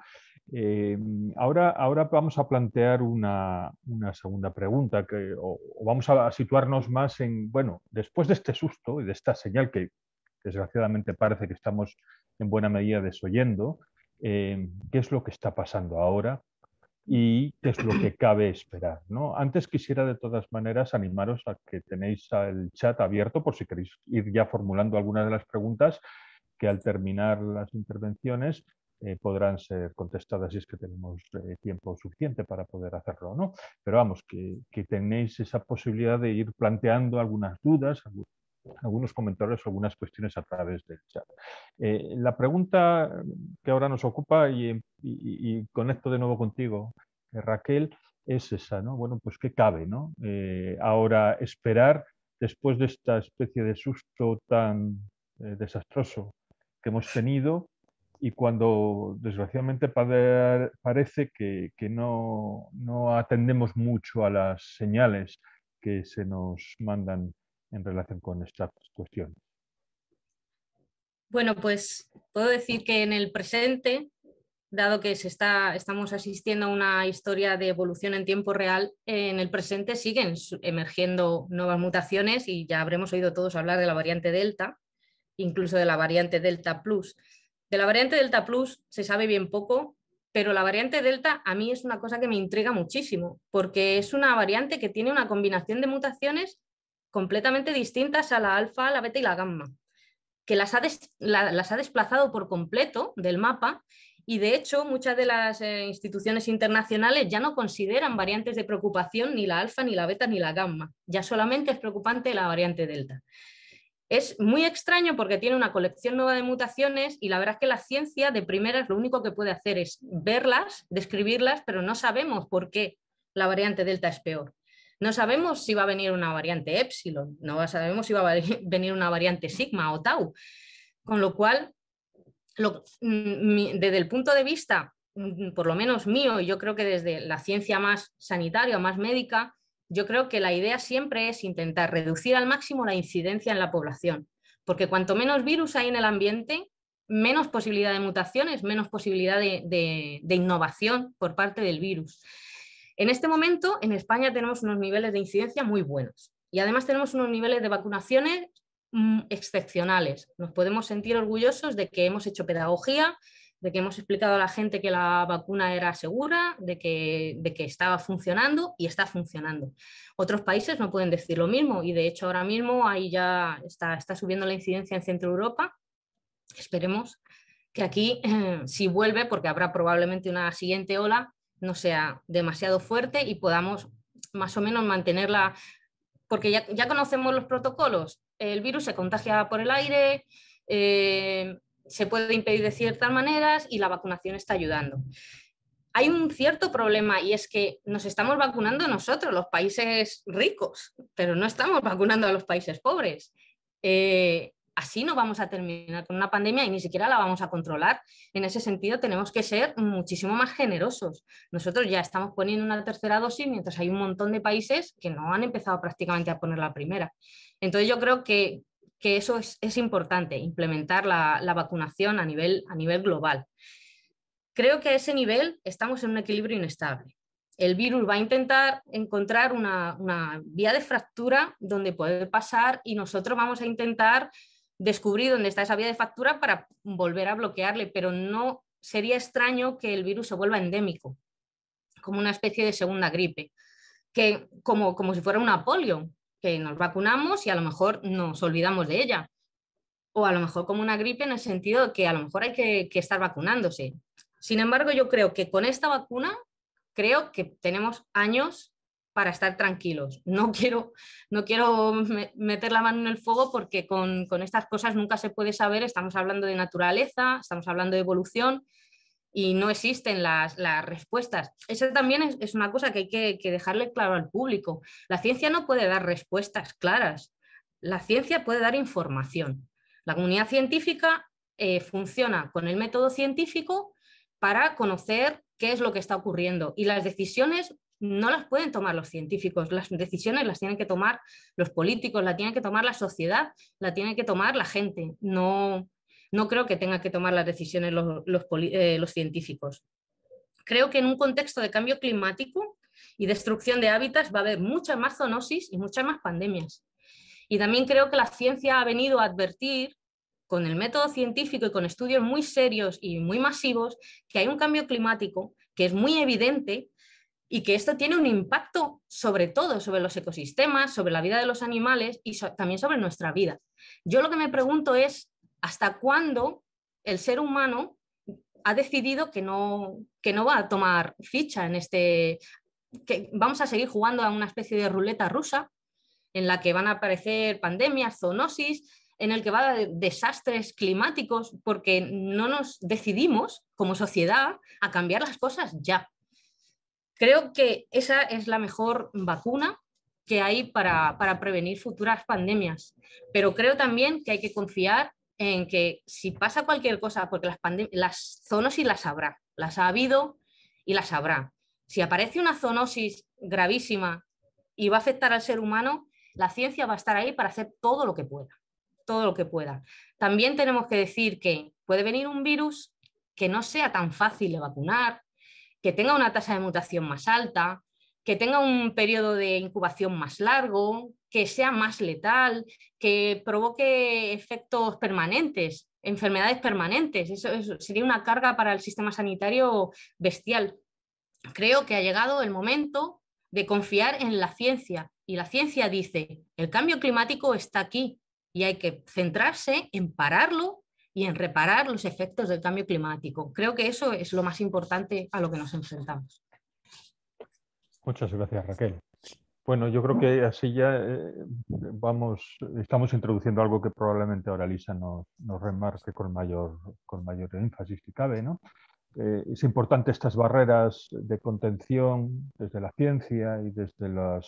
Eh, ahora, ahora vamos a plantear una, segunda pregunta, que, o, vamos a situarnos más en, bueno, después de este susto y de esta señal que desgraciadamente parece que estamos en buena medida desoyendo, eh, ¿qué es lo que está pasando ahora? y qué es lo que cabe esperar. ¿no? Antes quisiera de todas maneras animaros a que tenéis el chat abierto por si queréis ir ya formulando algunas de las preguntas que al terminar las intervenciones eh, podrán ser contestadas si es que tenemos eh, tiempo suficiente para poder hacerlo. ¿no? Pero vamos, que, tenéis esa posibilidad de ir planteando algunas dudas, algunos comentarios, algunas cuestiones a través del chat. Eh, la pregunta que ahora nos ocupa, y, conecto de nuevo contigo, Raquel, es esa, ¿no? Bueno, pues ¿qué cabe, ¿no? ahora esperar, después de esta especie de susto tan desastroso que hemos tenido y cuando desgraciadamente parece que, no, no, atendemos mucho a las señales que se nos mandan en relación con estas cuestiones. Bueno, pues puedo decir que en el presente, dado que se está, estamos asistiendo a una historia de evolución en tiempo real, en el presente siguen emergiendo nuevas mutaciones y ya habremos oído todos hablar de la variante Delta incluso de la variante Delta Plus. De la variante Delta Plus se sabe bien poco, pero la variante Delta a mí es una cosa que me intriga muchísimo, porque es una variante que tiene una combinación de mutaciones completamente distintas a la alfa, la beta y la gamma, que las ha, desplazado por completo del mapa y de hecho, muchas de las eh, instituciones internacionales ya no consideran variantes de preocupación ni la alfa, ni la beta, ni la gamma. Ya solamente es preocupante la variante delta. Es muy extraño porque tiene una colección nueva de mutaciones y la verdad es que la ciencia de primeras lo único que puede hacer es verlas, describirlas, pero no sabemos por qué la variante Delta es peor. No sabemos si va a venir una variante Epsilon, no sabemos si va a venir una variante Sigma o Tau. Con lo cual, mm, desde el punto de vista, mm, por lo menos mío, y yo creo que desde la ciencia más sanitaria o más médica, yo creo que la idea siempre es intentar reducir al máximo la incidencia en la población, porque cuanto menos virus hay en el ambiente, menos posibilidad de mutaciones, menos posibilidad de, innovación por parte del virus. En este momento, en España tenemos unos niveles de incidencia muy buenos y además tenemos unos niveles de vacunaciones mm, excepcionales. Nos podemos sentir orgullosos de que hemos hecho pedagogía, de que hemos explicado a la gente que la vacuna era segura, de que, que estaba funcionando y está funcionando. Otros países no pueden decir lo mismo y de hecho ahora mismo ahí ya está, subiendo la incidencia en Centro Europa. Esperemos que aquí, si vuelve, porque habrá probablemente una siguiente ola, no sea demasiado fuerte y podamos más o menos mantenerla, porque ya, conocemos los protocolos. El virus se contagia por el aire. Eh, se puede impedir de ciertas maneras y la vacunación está ayudando. Hay un cierto problema y es que nos estamos vacunando nosotros, los países ricos, pero no estamos vacunando a los países pobres. Eh, así no vamos a terminar con una pandemia y ni siquiera la vamos a controlar. En ese sentido, tenemos que ser muchísimo más generosos. Nosotros ya estamos poniendo una tercera dosis, mientras hay un montón de países que no han empezado prácticamente a poner la primera. Entonces, yo creo que que eso es, importante, implementar la, vacunación a nivel, a nivel global. Creo que a ese nivel estamos en un equilibrio inestable. El virus va a intentar encontrar una, vía de fractura donde poder pasar y nosotros vamos a intentar descubrir dónde está esa vía de fractura para volver a bloquearle, pero no sería extraño que el virus se vuelva endémico, como una especie de segunda gripe, que como, como si fuera una polio, que nos vacunamos y a lo mejor nos olvidamos de ella. O a lo mejor como una gripe en el sentido de que a lo mejor hay que, que estar vacunándose. Sin embargo, yo creo que con esta vacuna, creo que tenemos años para estar tranquilos. No quiero, no quiero meter la mano en el fuego porque con, con, estas cosas nunca se puede saber. Estamos hablando de naturaleza, estamos hablando de evolución y no existen las, respuestas. Eso también es, una cosa que hay que, dejarle claro al público. La ciencia no puede dar respuestas claras. La ciencia puede dar información. La comunidad científica eh, funciona con el método científico para conocer qué es lo que está ocurriendo. Y las decisiones no las pueden tomar los científicos, las decisiones las tienen que tomar los políticos, la tienen que tomar la sociedad, la tiene que tomar la gente. No, no creo que tenga que tomar las decisiones eh, los, científicos. Creo que en un contexto de cambio climático y destrucción de hábitats va a haber muchas más zoonosis y muchas más pandemias. Y también creo que la ciencia ha venido a advertir con el método científico y con estudios muy serios y muy masivos que hay un cambio climático que es muy evidente y que esto tiene un impacto sobre todo sobre los ecosistemas, sobre la vida de los animales y también sobre nuestra vida. Yo lo que me pregunto es hasta cuándo el ser humano ha decidido que no, no va a tomar ficha en este, que vamos a seguir jugando a una especie de ruleta rusa en la que van a aparecer pandemias, zoonosis, en el que va a haber desastres climáticos porque no nos decidimos como sociedad a cambiar las cosas ya. Creo que esa es la mejor vacuna que hay para, para prevenir futuras pandemias, pero creo también que hay que confiar en que si pasa cualquier cosa, porque las, las zoonosis las habrá, las ha habido y las habrá. Si aparece una zoonosis gravísima y va a afectar al ser humano, la ciencia va a estar ahí para hacer todo lo que pueda, todo lo que pueda. También tenemos que decir que puede venir un virus que no sea tan fácil de vacunar, que tenga una tasa de mutación más alta, que tenga un periodo de incubación más largo, que sea más letal, que provoque efectos permanentes, enfermedades permanentes. Eso, sería una carga para el sistema sanitario bestial. Creo que ha llegado el momento de confiar en la ciencia. Y la ciencia dice, el cambio climático está aquí y hay que centrarse en pararlo y en reparar los efectos del cambio climático. Creo que eso es lo más importante a lo que nos enfrentamos. Muchas gracias, Raquel. Bueno, yo creo que así ya eh, vamos, estamos introduciendo algo que probablemente ahora Lisa nos, nos remarque con mayor, con mayor énfasis que cabe. ¿no? Eh, es importante estas barreras de contención desde la ciencia y desde las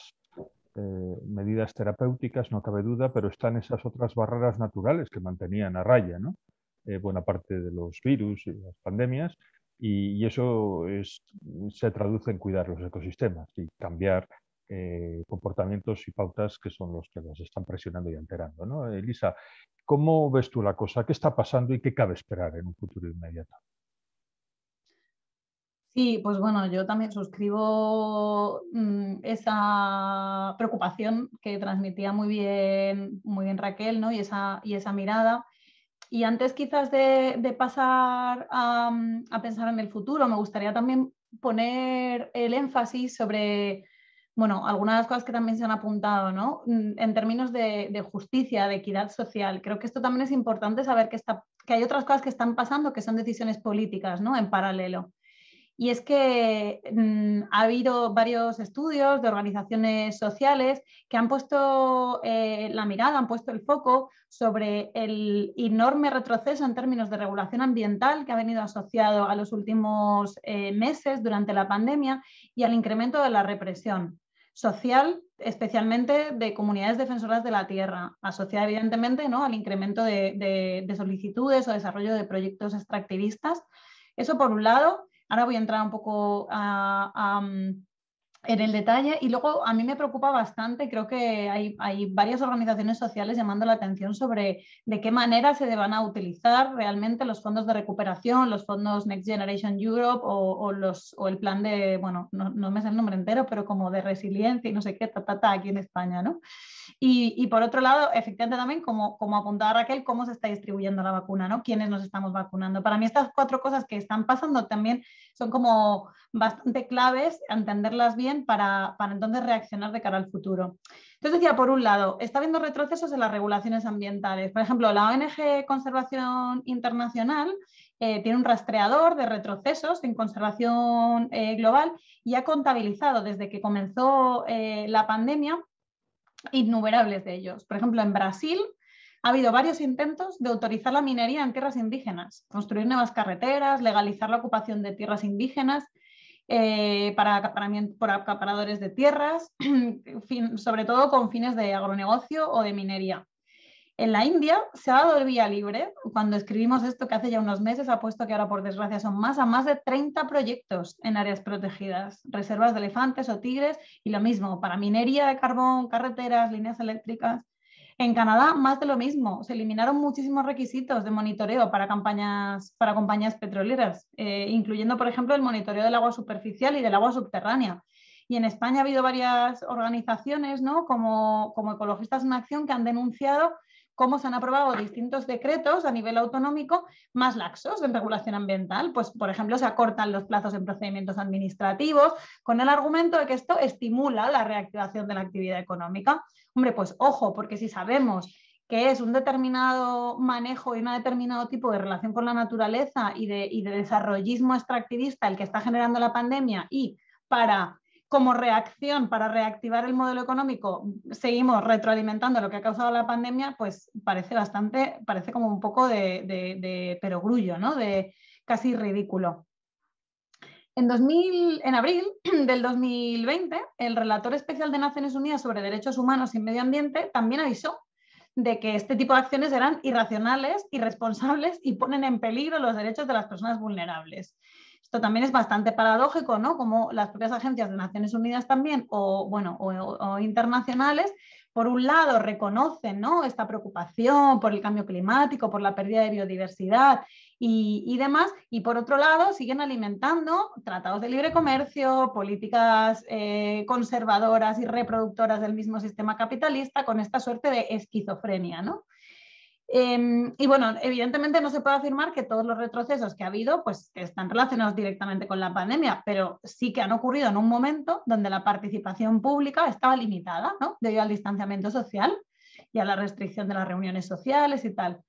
eh, medidas terapéuticas, no cabe duda, pero están esas otras barreras naturales que mantenían a raya ¿no? buena parte de los virus y las pandemias y, eso se traduce en cuidar los ecosistemas y cambiar eh, comportamientos y pautas que son los que nos están presionando y alterando. ¿no? Elisa, ¿cómo ves tú la cosa? ¿Qué está pasando y qué cabe esperar en un futuro inmediato? Sí, pues bueno, yo también suscribo mm, esa preocupación que transmitía muy bien, muy bien Raquel, ¿no? y esa mirada. Y antes quizás de, pasar a, pensar en el futuro, me gustaría también poner el énfasis sobre, bueno, algunas cosas que también se han apuntado, ¿no? Mm, en términos de, justicia, de equidad social. Creo que esto también es importante saber que, que hay otras cosas que están pasando que son decisiones políticas, ¿no? En paralelo. Y es que mm, ha habido varios estudios de organizaciones sociales que han puesto eh, la mirada, han puesto el foco sobre el enorme retroceso en términos de regulación ambiental que ha venido asociado a los últimos eh, meses durante la pandemia y al incremento de la represión social, especialmente de comunidades defensoras de la tierra, asociada evidentemente ¿no? al incremento de solicitudes o desarrollo de proyectos extractivistas. Eso por un lado. Ahora voy a entrar un poco mm, en el detalle y luego a mí me preocupa bastante, creo que hay, varias organizaciones sociales llamando la atención sobre de qué manera se van a utilizar realmente los fondos de recuperación, los fondos Next Generation Europe o, el plan de, bueno, no, no, me sé el nombre entero, pero como de resiliencia y no sé qué, ta, ta, ta, aquí en España, ¿no? Y, por otro lado, efectivamente también, como, como apuntaba Raquel, cómo se está distribuyendo la vacuna, ¿no? ¿Quiénes nos estamos vacunando? Para mí estas cuatro cosas que están pasando también son como bastante claves, entenderlas bien para, entonces reaccionar de cara al futuro. Entonces decía, por un lado, está habiendo retrocesos en las regulaciones ambientales. Por ejemplo, la ONG Conservación Internacional eh, tiene un rastreador de retrocesos en conservación eh, global y ha contabilizado desde que comenzó eh, la pandemia innumerables de ellos. Por ejemplo, en Brasil ha habido varios intentos de autorizar la minería en tierras indígenas, construir nuevas carreteras, legalizar la ocupación de tierras indígenas eh, para por acaparadores de tierras, sobre todo con fines de agronegocio o de minería. En la India se ha dado el vía libre. Cuando escribimos esto, que hace ya unos meses, ha puesto que ahora por desgracia son más, a más de 30 proyectos en áreas protegidas, reservas de elefantes o tigres y lo mismo, para minería de carbón, carreteras, líneas eléctricas. En Canadá, más de lo mismo. Se eliminaron muchísimos requisitos de monitoreo para, compañías petroleras, eh, incluyendo, por ejemplo, el monitoreo del agua superficial y del agua subterránea. Y en España ha habido varias organizaciones, como, como Ecologistas en Acción, que han denunciado cómo se han aprobado distintos decretos a nivel autonómico más laxos en regulación ambiental. Pues, por ejemplo, se acortan los plazos en procedimientos administrativos con el argumento de que esto estimula la reactivación de la actividad económica. Hombre, pues ojo, porque si sabemos que es un determinado manejo y un determinado tipo de relación con la naturaleza y de, y de desarrollismo extractivista el que está generando la pandemia y para como reacción para reactivar el modelo económico seguimos retroalimentando lo que ha causado la pandemia, pues parece bastante, parece como un poco de, perogrullo, De casi ridículo. En, en abril del 2020, el relator especial de Naciones Unidas sobre Derechos Humanos y Medio Ambiente también avisó de que este tipo de acciones eran irracionales, irresponsables y ponen en peligro los derechos de las personas vulnerables. Esto también es bastante paradójico, ¿no? Como las propias agencias de Naciones Unidas también, o bueno, o, internacionales, por un lado reconocen ¿no? esta preocupación por el cambio climático, por la pérdida de biodiversidad y, demás, y por otro lado siguen alimentando tratados de libre comercio, políticas eh, conservadoras y reproductoras del mismo sistema capitalista con esta suerte de esquizofrenia. ¿no? Em, y bueno, evidentemente no se puede afirmar que todos los retrocesos que ha habido pues, están relacionados directamente con la pandemia, pero sí que han ocurrido en un momento donde la participación pública estaba limitada, ¿no? debido al distanciamiento social y a la restricción de las reuniones sociales y tal.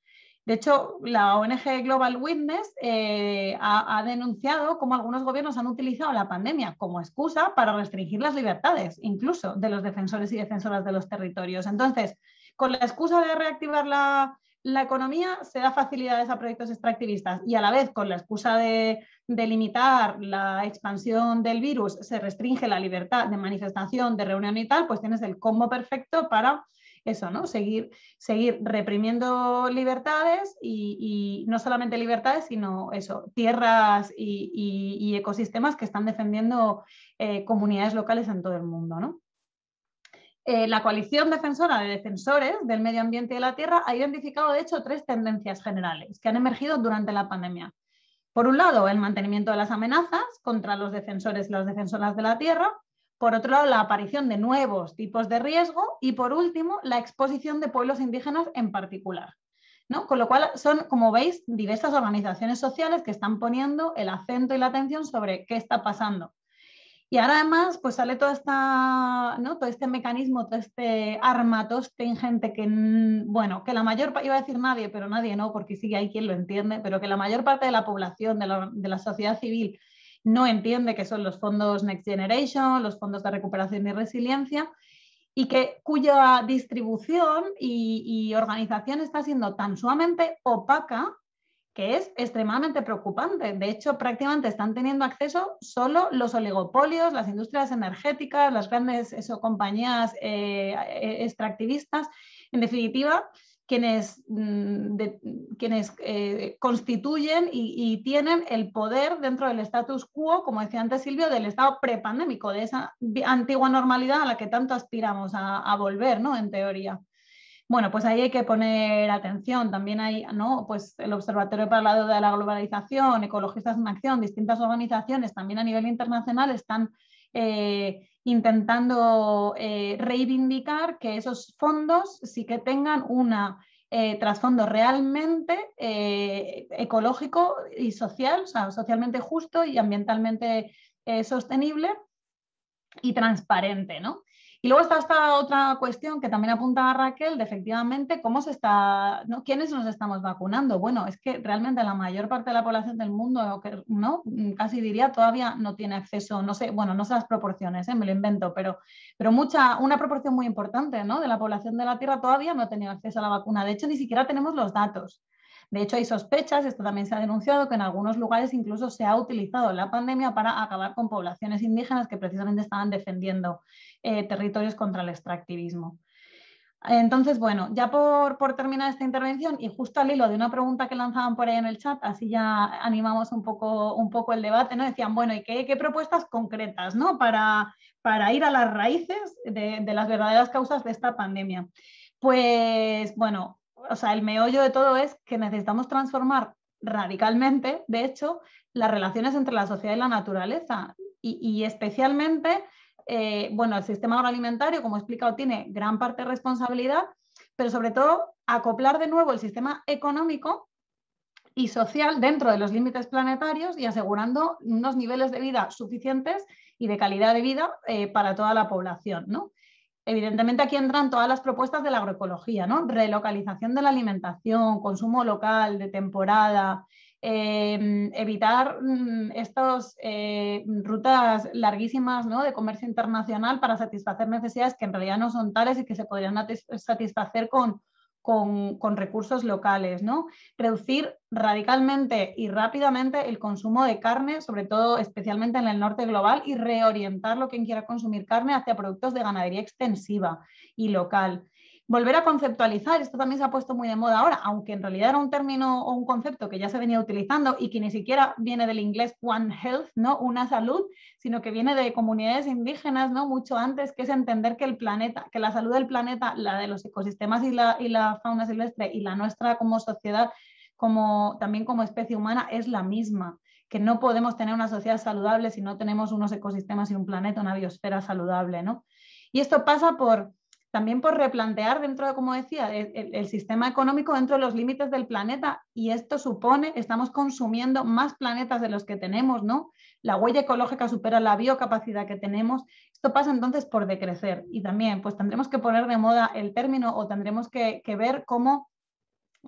De hecho, la ONG Global Witness eh, ha, denunciado cómo algunos gobiernos han utilizado la pandemia como excusa para restringir las libertades, incluso de los defensores y defensoras de los territorios. Entonces, con la excusa de reactivar la, la economía se da facilidades a proyectos extractivistas y a la vez con la excusa de, limitar la expansión del virus se restringe la libertad de manifestación, de reunión y tal, pues tienes el combo perfecto para eso, ¿no? Seguir, seguir reprimiendo libertades y, no solamente libertades, sino eso, tierras y, ecosistemas que están defendiendo eh, comunidades locales en todo el mundo, ¿no? Eh, la coalición defensora de defensores del medio ambiente y de la tierra ha identificado, de hecho, tres tendencias generales que han emergido durante la pandemia. Por un lado, el mantenimiento de las amenazas contra los defensores y las defensoras de la tierra. Por otro lado, la aparición de nuevos tipos de riesgo. Y por último, la exposición de pueblos indígenas en particular. Con lo cual, son, como veis, diversas organizaciones sociales que están poniendo el acento y la atención sobre qué está pasando y ahora además pues sale esta, ¿no? todo este mecanismo, todo este armatoste en gente que, bueno, que la mayor, parte, iba a decir nadie, pero nadie no, porque sí ahí hay quien lo entiende, pero que la mayor parte de la población, de la, de la sociedad civil, no entiende que son los fondos Next Generation, los fondos de recuperación y resiliencia, y que cuya distribución y, y organización está siendo tan sumamente opaca que es extremadamente preocupante. De hecho, prácticamente están teniendo acceso solo los oligopolios, las industrias energéticas, las grandes compañías eh, e, extractivistas. En definitiva, quienes, mm, quienes eh, constituyen y, tienen el poder dentro del status quo, como decía antes Silvio, del estado prepandémico, de esa antigua normalidad a la que tanto aspiramos a, a volver, ¿no? En teoría. Bueno, pues ahí hay que poner atención. También hay, ¿no? Pues el Observatorio para la de la Globalización, Ecologistas en Acción, distintas organizaciones también a nivel internacional están eh, intentando eh, reivindicar que esos fondos sí que tengan una eh, trasfondo realmente ecológico y social, o sea, socialmente justo y ambientalmente sostenible y transparente, ¿no? Y luego está esta otra cuestión que también apunta Raquel, de efectivamente cómo se está, ¿no? ¿quiénes nos estamos vacunando? Bueno, es que realmente la mayor parte de la población del mundo, ¿no? Mm, casi diría, todavía no tiene acceso, no sé, bueno, no sé las proporciones, ¿eh? me lo invento, pero, pero mucha, una proporción muy importante de la población de la Tierra todavía no ha tenido acceso a la vacuna. De hecho, ni siquiera tenemos los datos. De hecho, hay sospechas, esto también se ha denunciado, que en algunos lugares incluso se ha utilizado la pandemia para acabar con poblaciones indígenas que precisamente estaban defendiendo eh, territorios contra el extractivismo. Entonces, bueno, ya por, terminar esta intervención y justo al hilo de una pregunta que lanzaban por ahí en el chat, así ya animamos un poco, un poco el debate, ¿no? Decían, bueno, ¿y qué, propuestas concretas, ¿no? Para, para ir a las raíces de, las verdaderas causas de esta pandemia. Pues, bueno, o sea, el meollo de todo es que necesitamos transformar radicalmente, de hecho, las relaciones entre la sociedad y la naturaleza y especialmente eh, bueno, el sistema agroalimentario, como he explicado, tiene gran parte de responsabilidad, pero sobre todo acoplar de nuevo el sistema económico y social dentro de los límites planetarios y asegurando unos niveles de vida suficientes y de calidad de vida eh, para toda la población. ¿no? Evidentemente aquí entran todas las propuestas de la agroecología, ¿no? relocalización de la alimentación, consumo local, de temporada, Em, evitar mm, estas eh, rutas larguísimas de comercio internacional para satisfacer necesidades que en realidad no son tales y que se podrían satisfacer con, recursos locales. Reducir radicalmente y rápidamente el consumo de carne, sobre todo especialmente en el norte global, y reorientar lo que quiera consumir carne hacia productos de ganadería extensiva y local. Volver a conceptualizar, esto también se ha puesto muy de moda ahora, aunque en realidad era un término o un concepto que ya se venía utilizando y que ni siquiera viene del inglés One Health, ¿no? Una salud, sino que viene de comunidades indígenas, ¿no? Mucho antes, que es entender que el planeta, que la salud del planeta, la de los ecosistemas y la, y la fauna silvestre y la nuestra como sociedad, como, también como especie humana, es la misma que no podemos tener una sociedad saludable si no tenemos unos ecosistemas y un planeta, una biosfera saludable, ¿no? Y esto pasa por también por replantear dentro de, como decía, el, sistema económico dentro de los límites del planeta y esto supone, estamos consumiendo más planetas de los que tenemos, ¿no? La huella ecológica supera la biocapacidad que tenemos. Esto pasa entonces por decrecer y también pues tendremos que poner de moda el término o tendremos que, ver cómo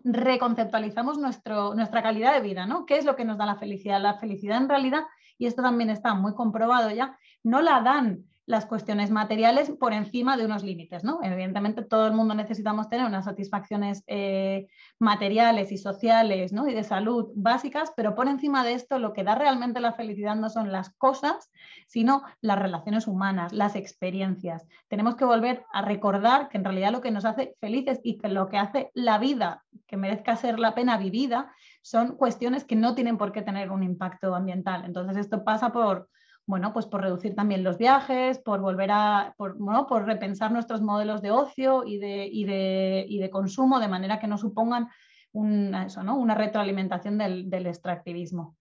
reconceptualizamos nuestro, nuestra calidad de vida, ¿no? ¿Qué es lo que nos da la felicidad? La felicidad en realidad, y esto también está muy comprobado ya, no la dan las cuestiones materiales por encima de unos límites. ¿no? Evidentemente todo el mundo necesitamos tener unas satisfacciones eh, materiales y sociales ¿no? y de salud básicas, pero por encima de esto lo que da realmente la felicidad no son las cosas, sino las relaciones humanas, las experiencias. Tenemos que volver a recordar que en realidad lo que nos hace felices y que lo que hace la vida que merezca ser la pena vivida son cuestiones que no tienen por qué tener un impacto ambiental. Entonces esto pasa por bueno, pues por reducir también los viajes, por volver a, por, repensar nuestros modelos de ocio y de, de, consumo de manera que no supongan una retroalimentación del, extractivismo.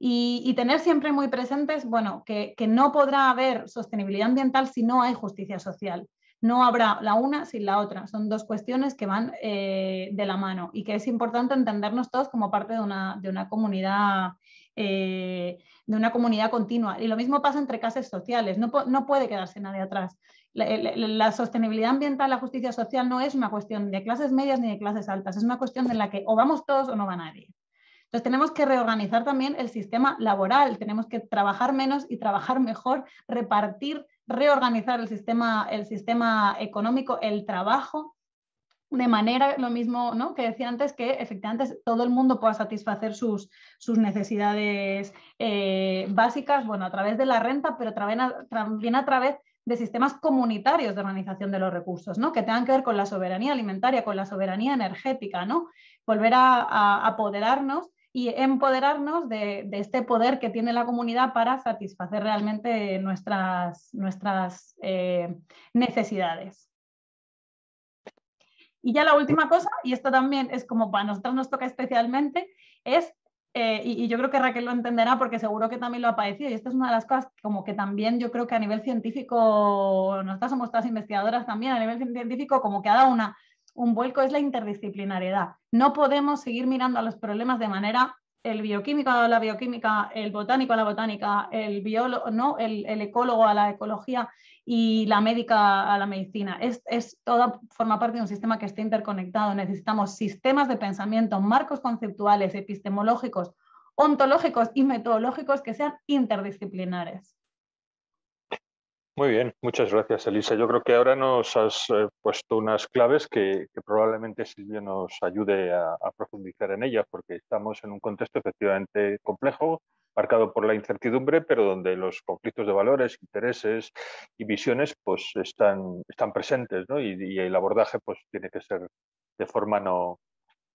Y, tener siempre muy presentes, bueno, que, no podrá haber sostenibilidad ambiental si no hay justicia social. No habrá la una sin la otra. Son dos cuestiones que van eh, de la mano y que es importante entendernos todos como parte de una, de una comunidad eh, de una comunidad continua. Y lo mismo pasa entre clases sociales, no, puede quedarse nadie atrás. La, sostenibilidad ambiental, la justicia social no es una cuestión de clases medias ni de clases altas, es una cuestión en la que o vamos todos o no va nadie. Entonces tenemos que reorganizar también el sistema laboral, tenemos que trabajar menos y trabajar mejor, repartir, reorganizar el sistema, el sistema económico, el trabajo de manera, lo mismo ¿no? que decía antes, que efectivamente todo el mundo pueda satisfacer sus, necesidades eh, básicas, bueno, a través de la renta, pero también a, través de sistemas comunitarios de organización de los recursos, ¿no? que tengan que ver con la soberanía alimentaria, con la soberanía energética, ¿no? volver a, apoderarnos y empoderarnos de, este poder que tiene la comunidad para satisfacer realmente nuestras, nuestras eh, necesidades. Y ya la última cosa, y esto también es como para nosotros nos toca especialmente, es, eh, y, yo creo que Raquel lo entenderá porque seguro que también lo ha padecido, y esta es una de las cosas como que también yo creo que a nivel científico, nosotras somos todas investigadoras también, a nivel científico como que ha dado una, un vuelco, es la interdisciplinariedad. No podemos seguir mirando a los problemas de manera el bioquímico a la bioquímica, el botánico a la botánica, el biólogo, no, el, ecólogo a la ecología, y la médica a la medicina. Es, toda, forma parte de un sistema que esté interconectado. Necesitamos sistemas de pensamiento, marcos conceptuales, epistemológicos, ontológicos y metodológicos que sean interdisciplinares. Muy bien, muchas gracias Elisa. Yo creo que ahora nos has eh, puesto unas claves que, probablemente Silvia nos ayude a, a, profundizar en ellas, porque estamos en un contexto efectivamente complejo marcado por la incertidumbre, pero donde los conflictos de valores, intereses y visiones pues, están, están presentes y, el abordaje pues, tiene que ser de forma no,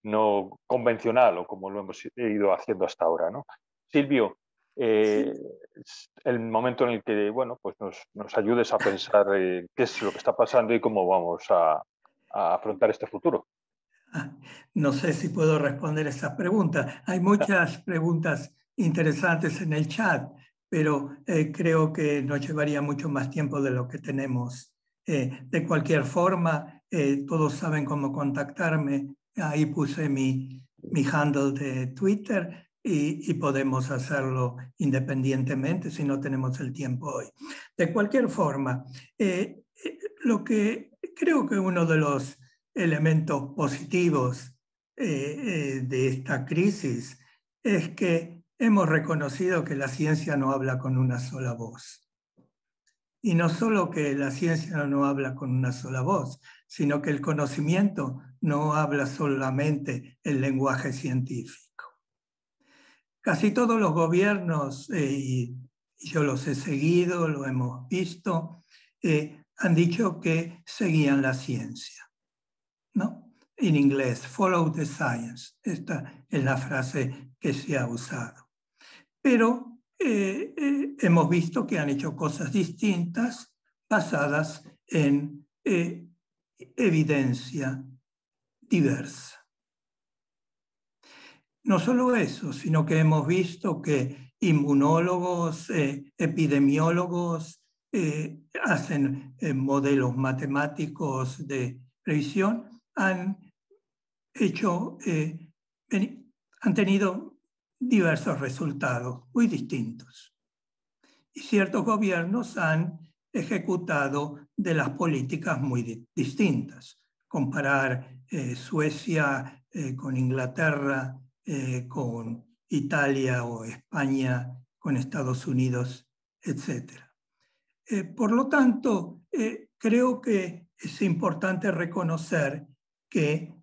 no convencional o como lo hemos ido haciendo hasta ahora. Silvio, eh, el momento en el que bueno, pues nos, ayudes a pensar qué es lo que está pasando y cómo vamos a, afrontar este futuro. Ah, no sé si puedo responder esas preguntas. Hay muchas preguntas interesantes en el chat, pero eh, creo que nos llevaría mucho más tiempo de lo que tenemos. Eh, de cualquier forma, eh, todos saben cómo contactarme. Ahí puse mi, mi handle de Twitter y, podemos hacerlo independientemente si no tenemos el tiempo hoy. De cualquier forma, lo que creo que uno de los elementos positivos de esta crisis es que hemos reconocido que la ciencia no habla con una sola voz. Y no solo que la ciencia no habla con una sola voz, sino que el conocimiento no habla solamente el lenguaje científico. Casi todos los gobiernos, eh, y yo los he seguido, lo hemos visto, eh, han dicho que seguían la ciencia. ¿no? En inglés, follow the science. Esta es la frase que se ha usado pero eh, eh, hemos visto que han hecho cosas distintas basadas en eh, evidencia diversa. No solo eso, sino que hemos visto que inmunólogos, epidemiólogos hacen modelos matemáticos de previsión, han hecho, han tenido diversos resultados muy distintos. Y ciertos gobiernos han ejecutado de las políticas muy distintas. Comparar eh, Suecia eh, con Inglaterra, eh, con Italia o España, con Estados Unidos, etc. por lo tanto, creo que es importante reconocer que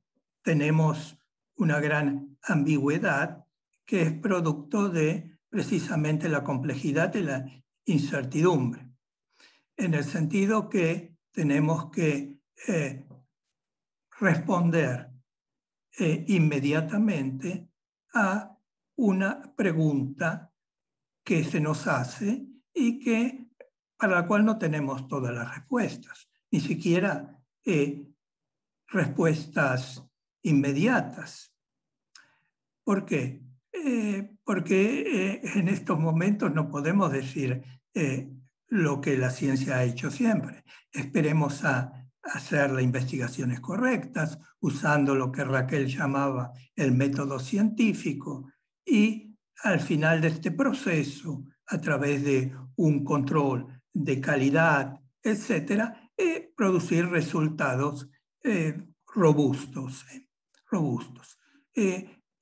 tenemos una gran ambigüedad que es producto de precisamente la complejidad y la incertidumbre, en el sentido que tenemos que eh, responder eh, inmediatamente a una pregunta que se nos hace y que para la cual no tenemos todas las respuestas, ni siquiera eh, respuestas inmediatas. ¿Por qué? Eh, porque eh, en estos momentos no podemos decir eh, lo que la ciencia ha hecho siempre. Esperemos a, hacer las investigaciones correctas, usando lo que Raquel llamaba el método científico y al final de este proceso, a través de un control de calidad, etcétera, producir resultados robustos. robustos.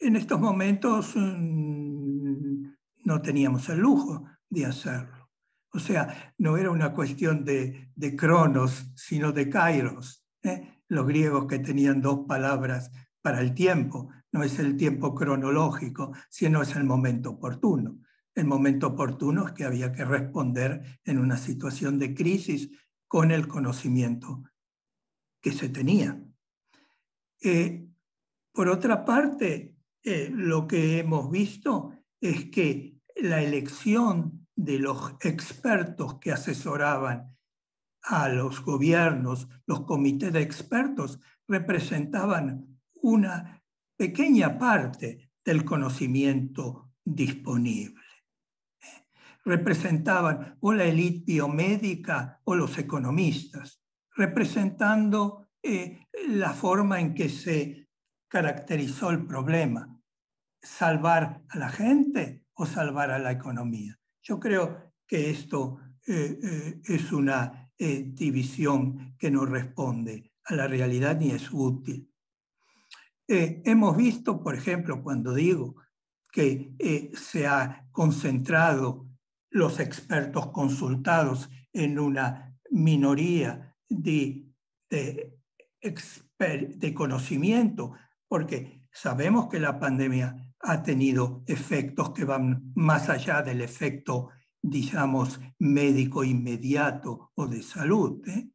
En estos momentos mm, no teníamos el lujo de hacerlo. O sea, no era una cuestión de, cronos, sino de kairos. ¿eh? Los griegos que tenían dos palabras para el tiempo, no es el tiempo cronológico, sino es el momento oportuno. El momento oportuno es que había que responder en una situación de crisis con el conocimiento que se tenía. Eh, por otra parte, eh, lo que hemos visto es que la elección de los expertos que asesoraban a los gobiernos, los comités de expertos, representaban una pequeña parte del conocimiento disponible. Representaban o la élite biomédica o los economistas, representando eh, la forma en que se caracterizó el problema, salvar a la gente o salvar a la economía. Yo creo que esto eh, eh, es una eh, división que no responde a la realidad ni es útil. hemos visto, por ejemplo, cuando digo que se ha concentrado los expertos consultados en una minoría de, de conocimiento porque sabemos que la pandemia ha tenido efectos que van más allá del efecto, digamos, médico inmediato o de salud. ¿eh?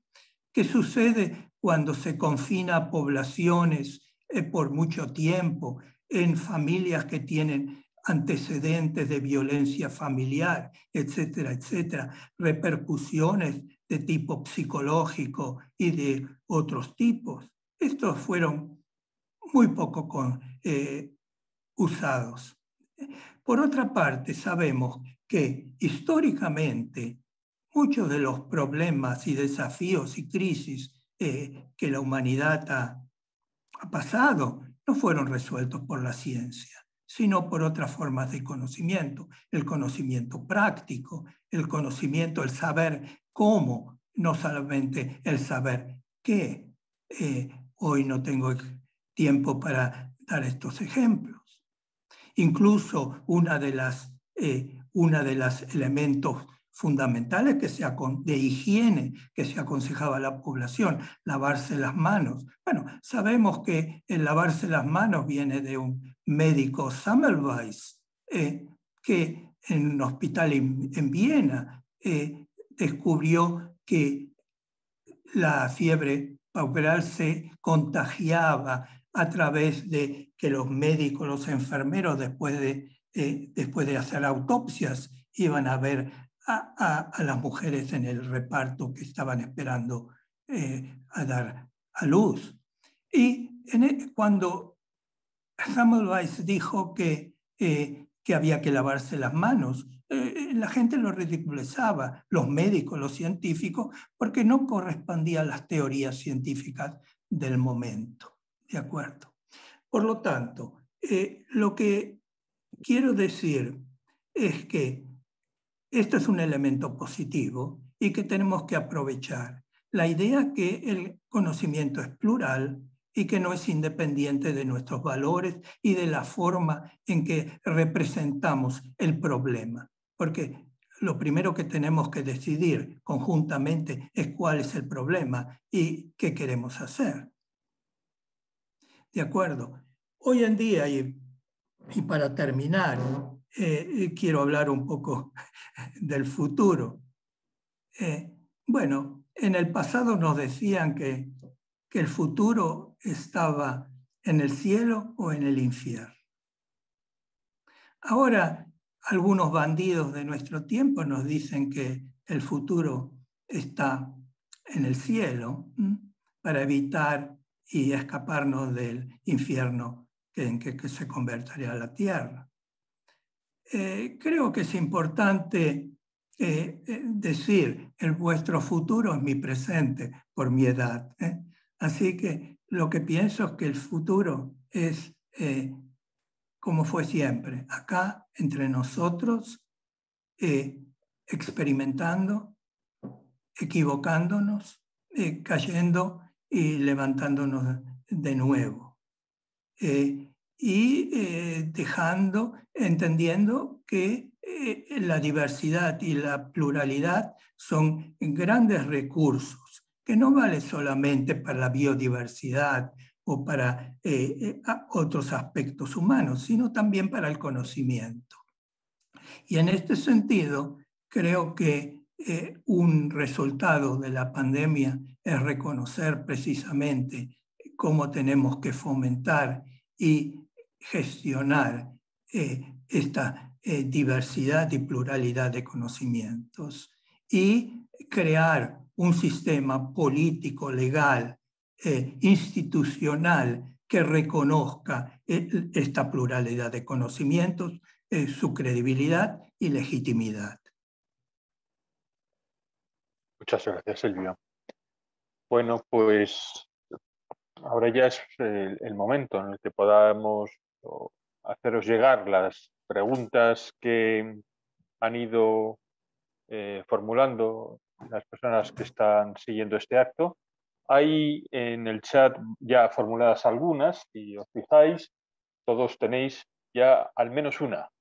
¿Qué sucede cuando se confina a poblaciones eh, por mucho tiempo, en familias que tienen antecedentes de violencia familiar, etcétera, etcétera, repercusiones de tipo psicológico y de otros tipos? Estos fueron muy poco eh, usados. Por otra parte, sabemos que históricamente muchos de los problemas y desafíos y crisis eh, que la humanidad ha, pasado no fueron resueltos por la ciencia sino por otras formas de conocimiento, el conocimiento práctico, el conocimiento, el saber cómo, no solamente el saber qué. Eh, hoy no tengo tiempo para dar estos ejemplos. Incluso una de las, eh, una de los elementos fundamentales que de higiene que se aconsejaba a la población, lavarse las manos. Bueno, sabemos que el lavarse las manos viene de un médico Summerweiss eh, que en un hospital en, Viena eh, descubrió que la fiebre pauperal se contagiaba a través de que los médicos, los enfermeros, después de, eh, después de hacer autopsias, iban a ver a, las mujeres en el reparto que estaban esperando eh, a dar a luz. Y e, cuando Samuel Weiss dijo que, eh, que había que lavarse las manos, la gente lo ridiculizaba, los médicos, los científicos, porque no correspondía a las teorías científicas del momento acuerdo? Por lo tanto, eh, lo que quiero decir es que esto es un elemento positivo y que tenemos que aprovechar. La idea que el conocimiento es plural y que no es independiente de nuestros valores y de la forma en que representamos el problema. Porque lo primero que tenemos que decidir conjuntamente es cuál es el problema y qué queremos hacer. De acuerdo. Hoy en día, y, para terminar, eh, eh, quiero hablar un poco del futuro. Eh, bueno, en el pasado nos decían que, que el futuro estaba en el cielo o en el infierno. Ahora, algunos bandidos de nuestro tiempo nos dicen que el futuro está en el cielo para evitar y escaparnos del infierno en que, se convertiría la tierra. Eh, creo que es importante eh, eh, decir, el vuestro futuro es mi presente por mi edad. Así que lo que pienso es que el futuro es como fue siempre, acá entre nosotros, experimentando, equivocándonos, cayendo y levantándonos de nuevo. Eh, y eh, dejando, entendiendo que eh, la diversidad y la pluralidad son grandes recursos, que no vale solamente para la biodiversidad o para otros aspectos humanos, sino también para el conocimiento. Y en este sentido, creo que un resultado de la pandemia es reconocer precisamente cómo tenemos que fomentar y gestionar eh, esta eh, diversidad y pluralidad de conocimientos y crear un sistema político, legal, eh, institucional que reconozca esta pluralidad de conocimientos, su credibilidad y legitimidad. Muchas gracias, Silvia. Bueno, pues ahora ya es el, momento en el que podamos haceros llegar las preguntas que han ido eh, formulando las personas que están siguiendo este acto. Hay en el chat ya formuladas algunas, y os fijáis, todos tenéis ya al menos una.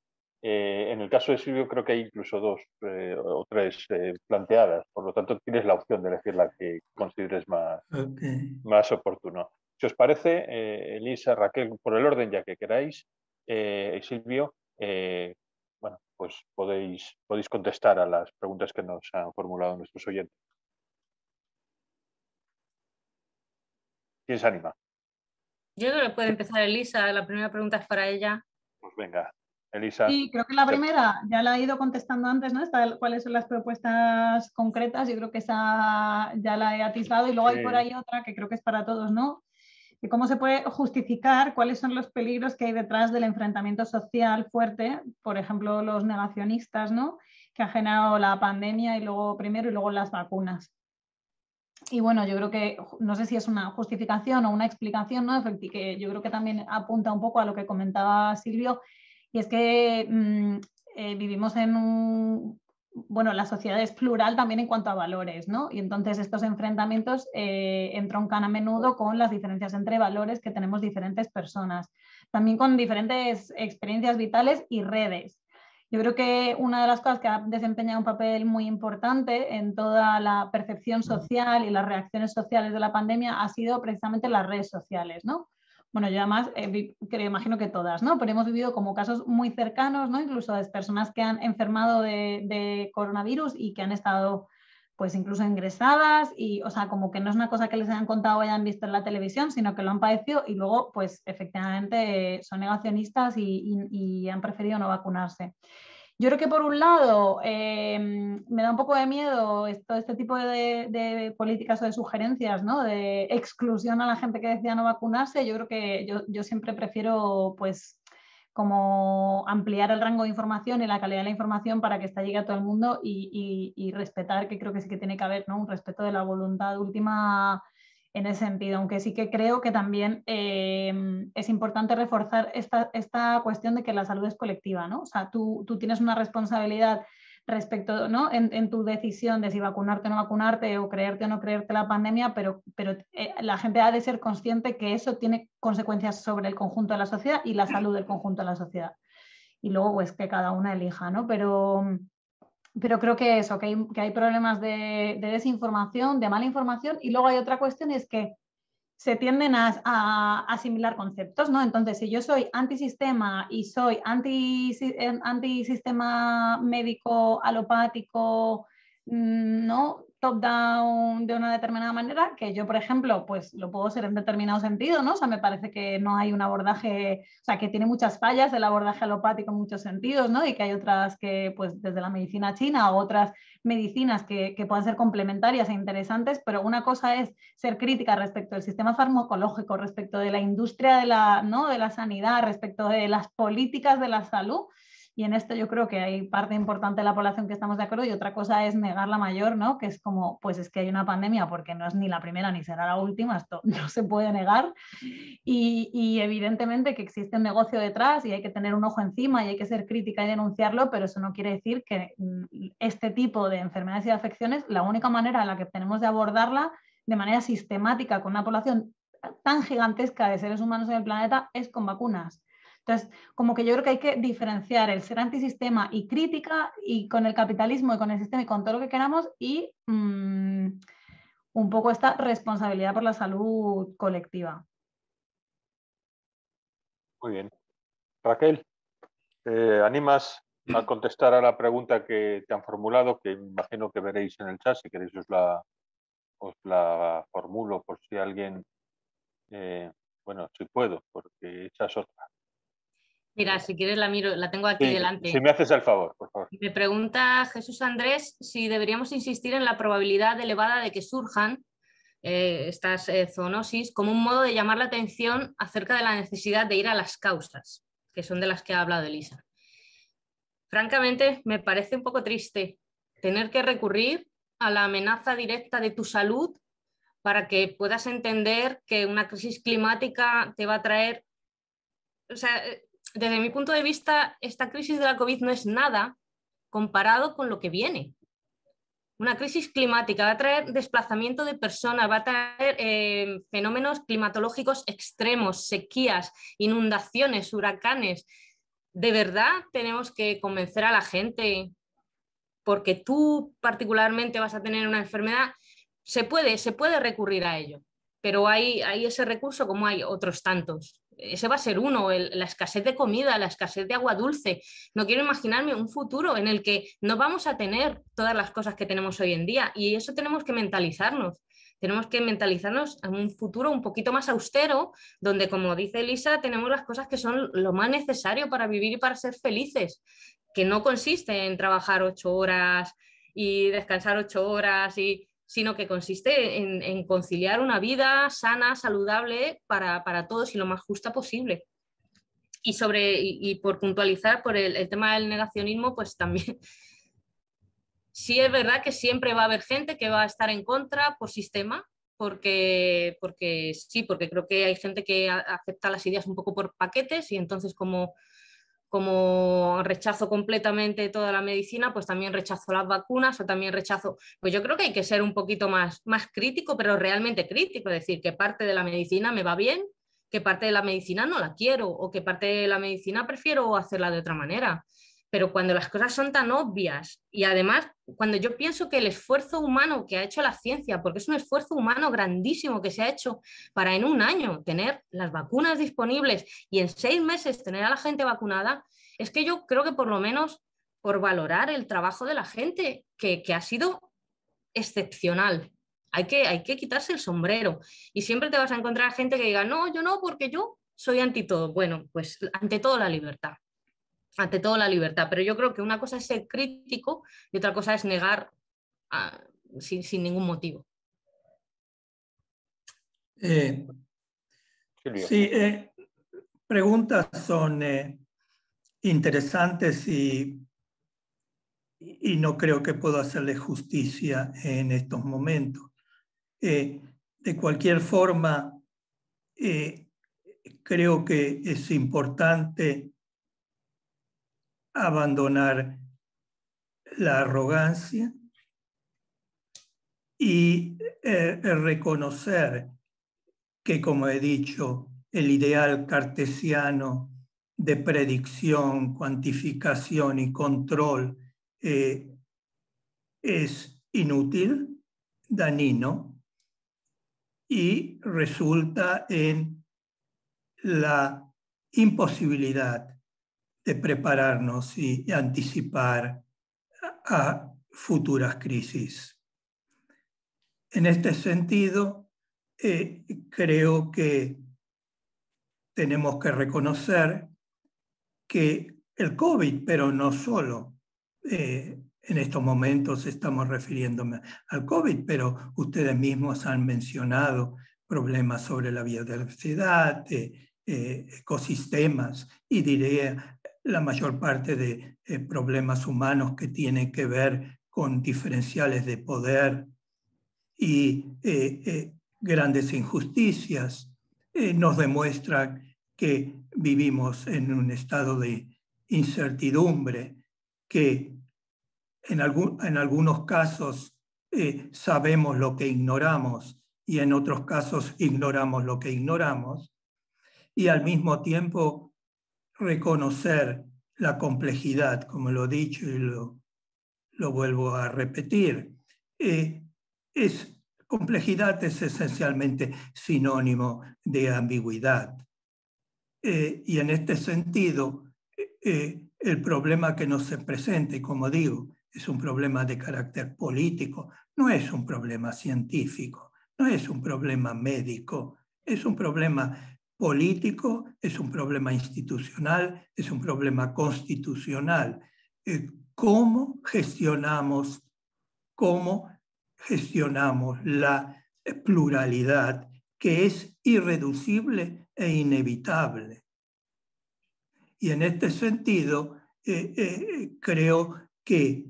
Eh, en el caso de Silvio creo que hay incluso dos eh, o tres eh, planteadas, por lo tanto tienes la opción de elegir la que consideres más, más oportuno. Si os parece, Elisa, Raquel, por el orden ya que queráis, Silvio, bueno, pues podéis, podéis contestar a las preguntas que nos han formulado nuestros oyentes. ¿Quién se anima? Yo creo que puede empezar Elisa, la primera pregunta es para ella. Pues venga, Elisa. Sí, creo que la primera ya la he ido contestando antes, ¿no? ¿Cuáles son las propuestas concretas? Yo creo que esa ya la he atisbado y luego hay por ahí otra que creo que es para todos, ¿no? cómo se puede justificar cuáles son los peligros que hay detrás del enfrentamiento social fuerte, por ejemplo, los negacionistas, ¿no? Que ha generado la pandemia y luego primero y luego las vacunas. Y bueno, yo creo que, no sé si es una justificación o una explicación, ¿no? Que yo creo que también apunta un poco a lo que comentaba Silvio, y es que mm, eh, vivimos en un, bueno, la sociedad es plural también en cuanto a valores, ¿no? Y entonces estos enfrentamientos eh, entroncan a menudo con las diferencias entre valores que tenemos diferentes personas, también con diferentes experiencias vitales y redes. Yo creo que una de las cosas que ha desempeñado un papel muy importante en toda la percepción social y las reacciones sociales de la pandemia ha sido precisamente las redes sociales, ¿no? bueno, yo además eh, creo, imagino que todas, ¿no? Pero hemos vivido como casos muy cercanos, ¿no? Incluso de personas que han enfermado de, coronavirus y que han estado pues incluso ingresadas y, o sea, como que no es una cosa que les hayan contado o hayan visto en la televisión, sino que lo han padecido y luego, pues efectivamente son negacionistas y han preferido no vacunarse. Yo creo que por un lado em, me da un poco de miedo todo este tipo de, políticas o de sugerencias, De exclusión a la gente que decía no vacunarse. Yo creo que yo, siempre prefiero, pues, como ampliar el rango de información y la calidad de la información para que esta llegue a todo el mundo y, respetar, que creo que sí que tiene que haber, Un respeto de la voluntad última en ese sentido, aunque sí que creo que también eh, es importante reforzar esta, esta, cuestión de que la salud es colectiva, ¿no? O sea, tú, tú tienes una responsabilidad respecto, ¿no? En, tu decisión de si vacunarte o no vacunarte o creerte o no creerte la pandemia, pero, pero eh, la gente ha de ser consciente que eso tiene consecuencias sobre el conjunto de la sociedad y la salud del conjunto de la sociedad. Y luego, es pues, que cada una elija, ¿no? Pero pero creo que eso, que hay, problemas de, desinformación, de mala información, y luego hay otra cuestión, es que se tienden a, asimilar conceptos, ¿no? Entonces, si yo soy antisistema y soy anti, eh, antisistema médico, alopático, mm, ¿no? top-down de una determinada manera, que yo, por ejemplo, pues lo puedo ser en determinado sentido, ¿no? O sea, me parece que no hay un abordaje, o sea, que tiene muchas fallas el abordaje alopático en muchos sentidos, ¿no? Y que hay otras que, pues, desde la medicina china o otras medicinas que, puedan ser complementarias e interesantes, pero una cosa es ser crítica respecto del sistema farmacológico, respecto de la industria de la, ¿no? de la sanidad, respecto de las políticas de la salud, y en esto yo creo que hay parte importante de la población que estamos de acuerdo y otra cosa es negar la mayor, ¿no? Que es como, pues es que hay una pandemia porque no es ni la primera ni será la última, esto no se puede negar. Y, evidentemente que existe un negocio detrás y hay que tener un ojo encima y hay que ser crítica y denunciarlo, pero eso no quiere decir que mm, este tipo de enfermedades y afecciones, la única manera en la que tenemos de abordarla de manera sistemática con una población tan gigantesca de seres humanos en el planeta es con vacunas. Entonces, como que yo creo que hay que diferenciar el ser antisistema y crítica y con el capitalismo y con el sistema y con todo lo que queramos y mm, un poco esta responsabilidad por la salud colectiva. Muy bien. Raquel, eh, animas a contestar a la pregunta que te han formulado, que imagino que veréis en el chat, si queréis os la, formulo por si alguien, eh, bueno, si puedo, porque esa es otra. Mira, si quieres la miro, la tengo aquí delante. Si me haces el favor, por favor. Me pregunta Jesús Andrés si deberíamos insistir en la probabilidad elevada de que surjan eh, estas eh, zoonosis como un modo de llamar la atención acerca de la necesidad de ir a las causas, que son de las que ha hablado Elisa. Francamente, me parece un poco triste tener que recurrir a la amenaza directa de tu salud para que puedas entender que una crisis climática te va a traer... O sea, eh, desde mi punto de vista, esta crisis de la COVID no es nada comparado con lo que viene. Una crisis climática va a traer desplazamiento de personas, va a traer eh, fenómenos climatológicos extremos, sequías, inundaciones, huracanes. De verdad tenemos que convencer a la gente, porque tú particularmente vas a tener una enfermedad, se puede, se puede recurrir a ello, pero hay ese recurso como hay otros tantos ese va a ser uno, la escasez de comida, la escasez de agua dulce. No quiero imaginarme un futuro en el que no vamos a tener todas las cosas que tenemos hoy en día y eso tenemos que mentalizarnos. Tenemos que mentalizarnos en un futuro un poquito más austero, donde, como dice Elisa, tenemos las cosas que son lo más necesario para vivir y para ser felices, que no consiste en trabajar ocho horas y descansar ocho horas y sino que consiste en, conciliar una vida sana, saludable para, todos y lo más justa posible. Y, sobre, y, por puntualizar por el, tema del negacionismo, pues también sí es verdad que siempre va a haber gente que va a estar en contra por sistema, porque, porque sí, porque creo que hay gente que acepta las ideas un poco por paquetes y entonces como como rechazo completamente toda la medicina, pues también rechazo las vacunas o también rechazo, pues yo creo que hay que ser un poquito más, más crítico, pero realmente crítico, es decir, que parte de la medicina me va bien, que parte de la medicina no la quiero o que parte de la medicina prefiero hacerla de otra manera pero cuando las cosas son tan obvias y además cuando yo pienso que el esfuerzo humano que ha hecho la ciencia, porque es un esfuerzo humano grandísimo que se ha hecho para en un año tener las vacunas disponibles y en seis meses tener a la gente vacunada, es que yo creo que por lo menos por valorar el trabajo de la gente, que, ha sido excepcional. Hay que, hay que quitarse el sombrero y siempre te vas a encontrar gente que diga, no, yo no, porque yo soy anti todo. Bueno, pues ante todo la libertad ante todo la libertad. Pero yo creo que una cosa es ser crítico y otra cosa es negar ah, sin, ningún motivo. Eh, sí, eh, preguntas son eh, interesantes y, y, no creo que puedo hacerle justicia en estos momentos. de cualquier forma, creo que es importante abandonar la arrogancia y eh, eh, reconocer que, como he dicho, el ideal cartesiano de predicción, cuantificación y control eh, es inútil, danino, y resulta en la imposibilidad de prepararnos y anticipar a futuras crisis. En este sentido, eh, creo que tenemos que reconocer que el COVID, pero no solo, eh, en estos momentos estamos refiriéndome al COVID, pero ustedes mismos han mencionado problemas sobre la biodiversidad, eh, ecosistemas, y diría la mayor parte de eh, problemas humanos que tienen que ver con diferenciales de poder y eh, eh, grandes injusticias, nos demuestra que vivimos en un estado de incertidumbre, que en, algunos casos sabemos lo que ignoramos y en otros casos ignoramos lo que ignoramos. Y al mismo tiempo reconocer la complejidad, como lo he dicho y lo, vuelvo a repetir. Eh, es, complejidad es esencialmente sinónimo de ambigüedad. Eh, y en este sentido, eh, el problema que nos se presenta, como digo, es un problema de carácter político, no es un problema científico, no es un problema médico, es un problema político, es un problema institucional, es un problema constitucional. Eh, ¿Cómo gestionamos, cómo gestionamos la pluralidad que es irreducible e inevitable? Y en este sentido, eh, eh, creo que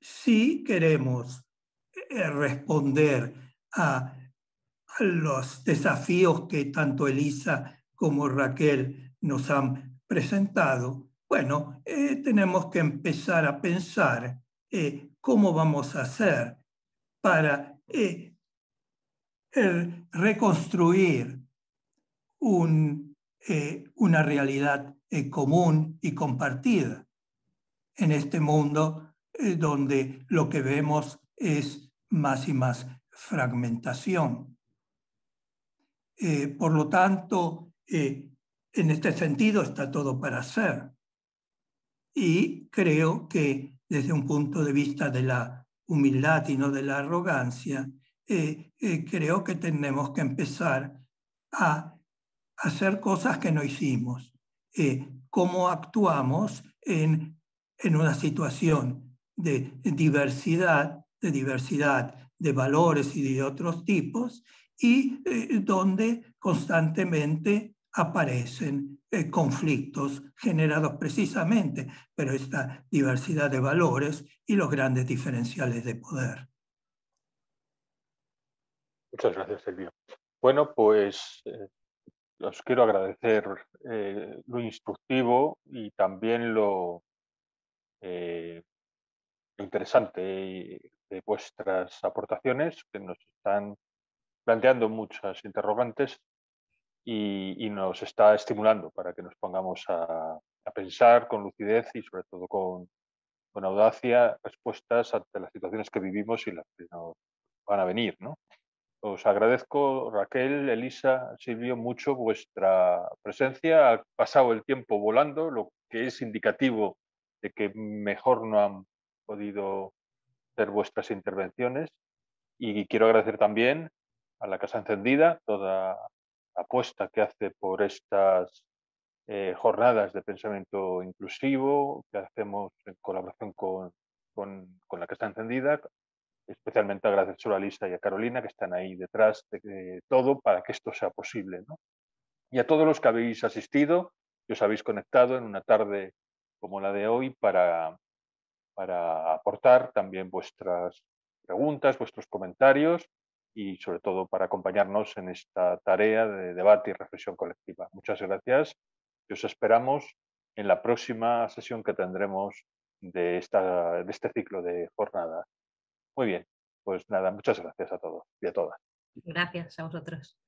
si queremos responder a los desafíos que tanto Elisa como Raquel nos han presentado, bueno, eh, tenemos que empezar a pensar eh, cómo vamos a hacer para eh, reconstruir una realidad común y compartida en este mundo donde lo que vemos es más y más fragmentación. Eh, por lo tanto, eh, en este sentido está todo para hacer. Y creo que desde un punto de vista de la humildad y no de la arrogancia, eh, creo que tenemos que empezar a hacer cosas que no hicimos. cómo actuamos en una situación de diversidad, de diversidad de valores y de otros tipos, y eh, donde constantemente aparecen eh, conflictos generados precisamente por esta diversidad de valores y los grandes diferenciales de poder. Muchas gracias, Silvio. Bueno, pues eh, os quiero agradecer lo instructivo y también lo interesante de vuestras aportaciones que nos están planteando muchas interrogantes y, nos está estimulando para que nos pongamos a, pensar con lucidez y sobre todo con, con, audacia respuestas ante las situaciones que vivimos y las que nos van a venir. ¿no? Os agradezco, Raquel, Elisa, Silvio, mucho vuestra presencia. Ha pasado el tiempo volando, lo que es indicativo de que mejor no han podido ser vuestras intervenciones. Y quiero agradecer también a la Casa Encendida, toda apuesta que hace por estas eh, jornadas de pensamiento inclusivo que hacemos en colaboración con, con, la Casa Encendida, especialmente agradecer a Lisa y a Carolina que están ahí detrás de, todo para que esto sea posible. Y a todos los que habéis asistido, y os habéis conectado en una tarde como la de hoy para, para aportar también vuestras preguntas, vuestros comentarios y sobre todo para acompañarnos en esta tarea de debate y reflexión colectiva. Muchas gracias y os esperamos en la próxima sesión que tendremos de, de este ciclo de jornada. Muy bien, pues nada, muchas gracias a todos y a todas. Gracias a vosotros.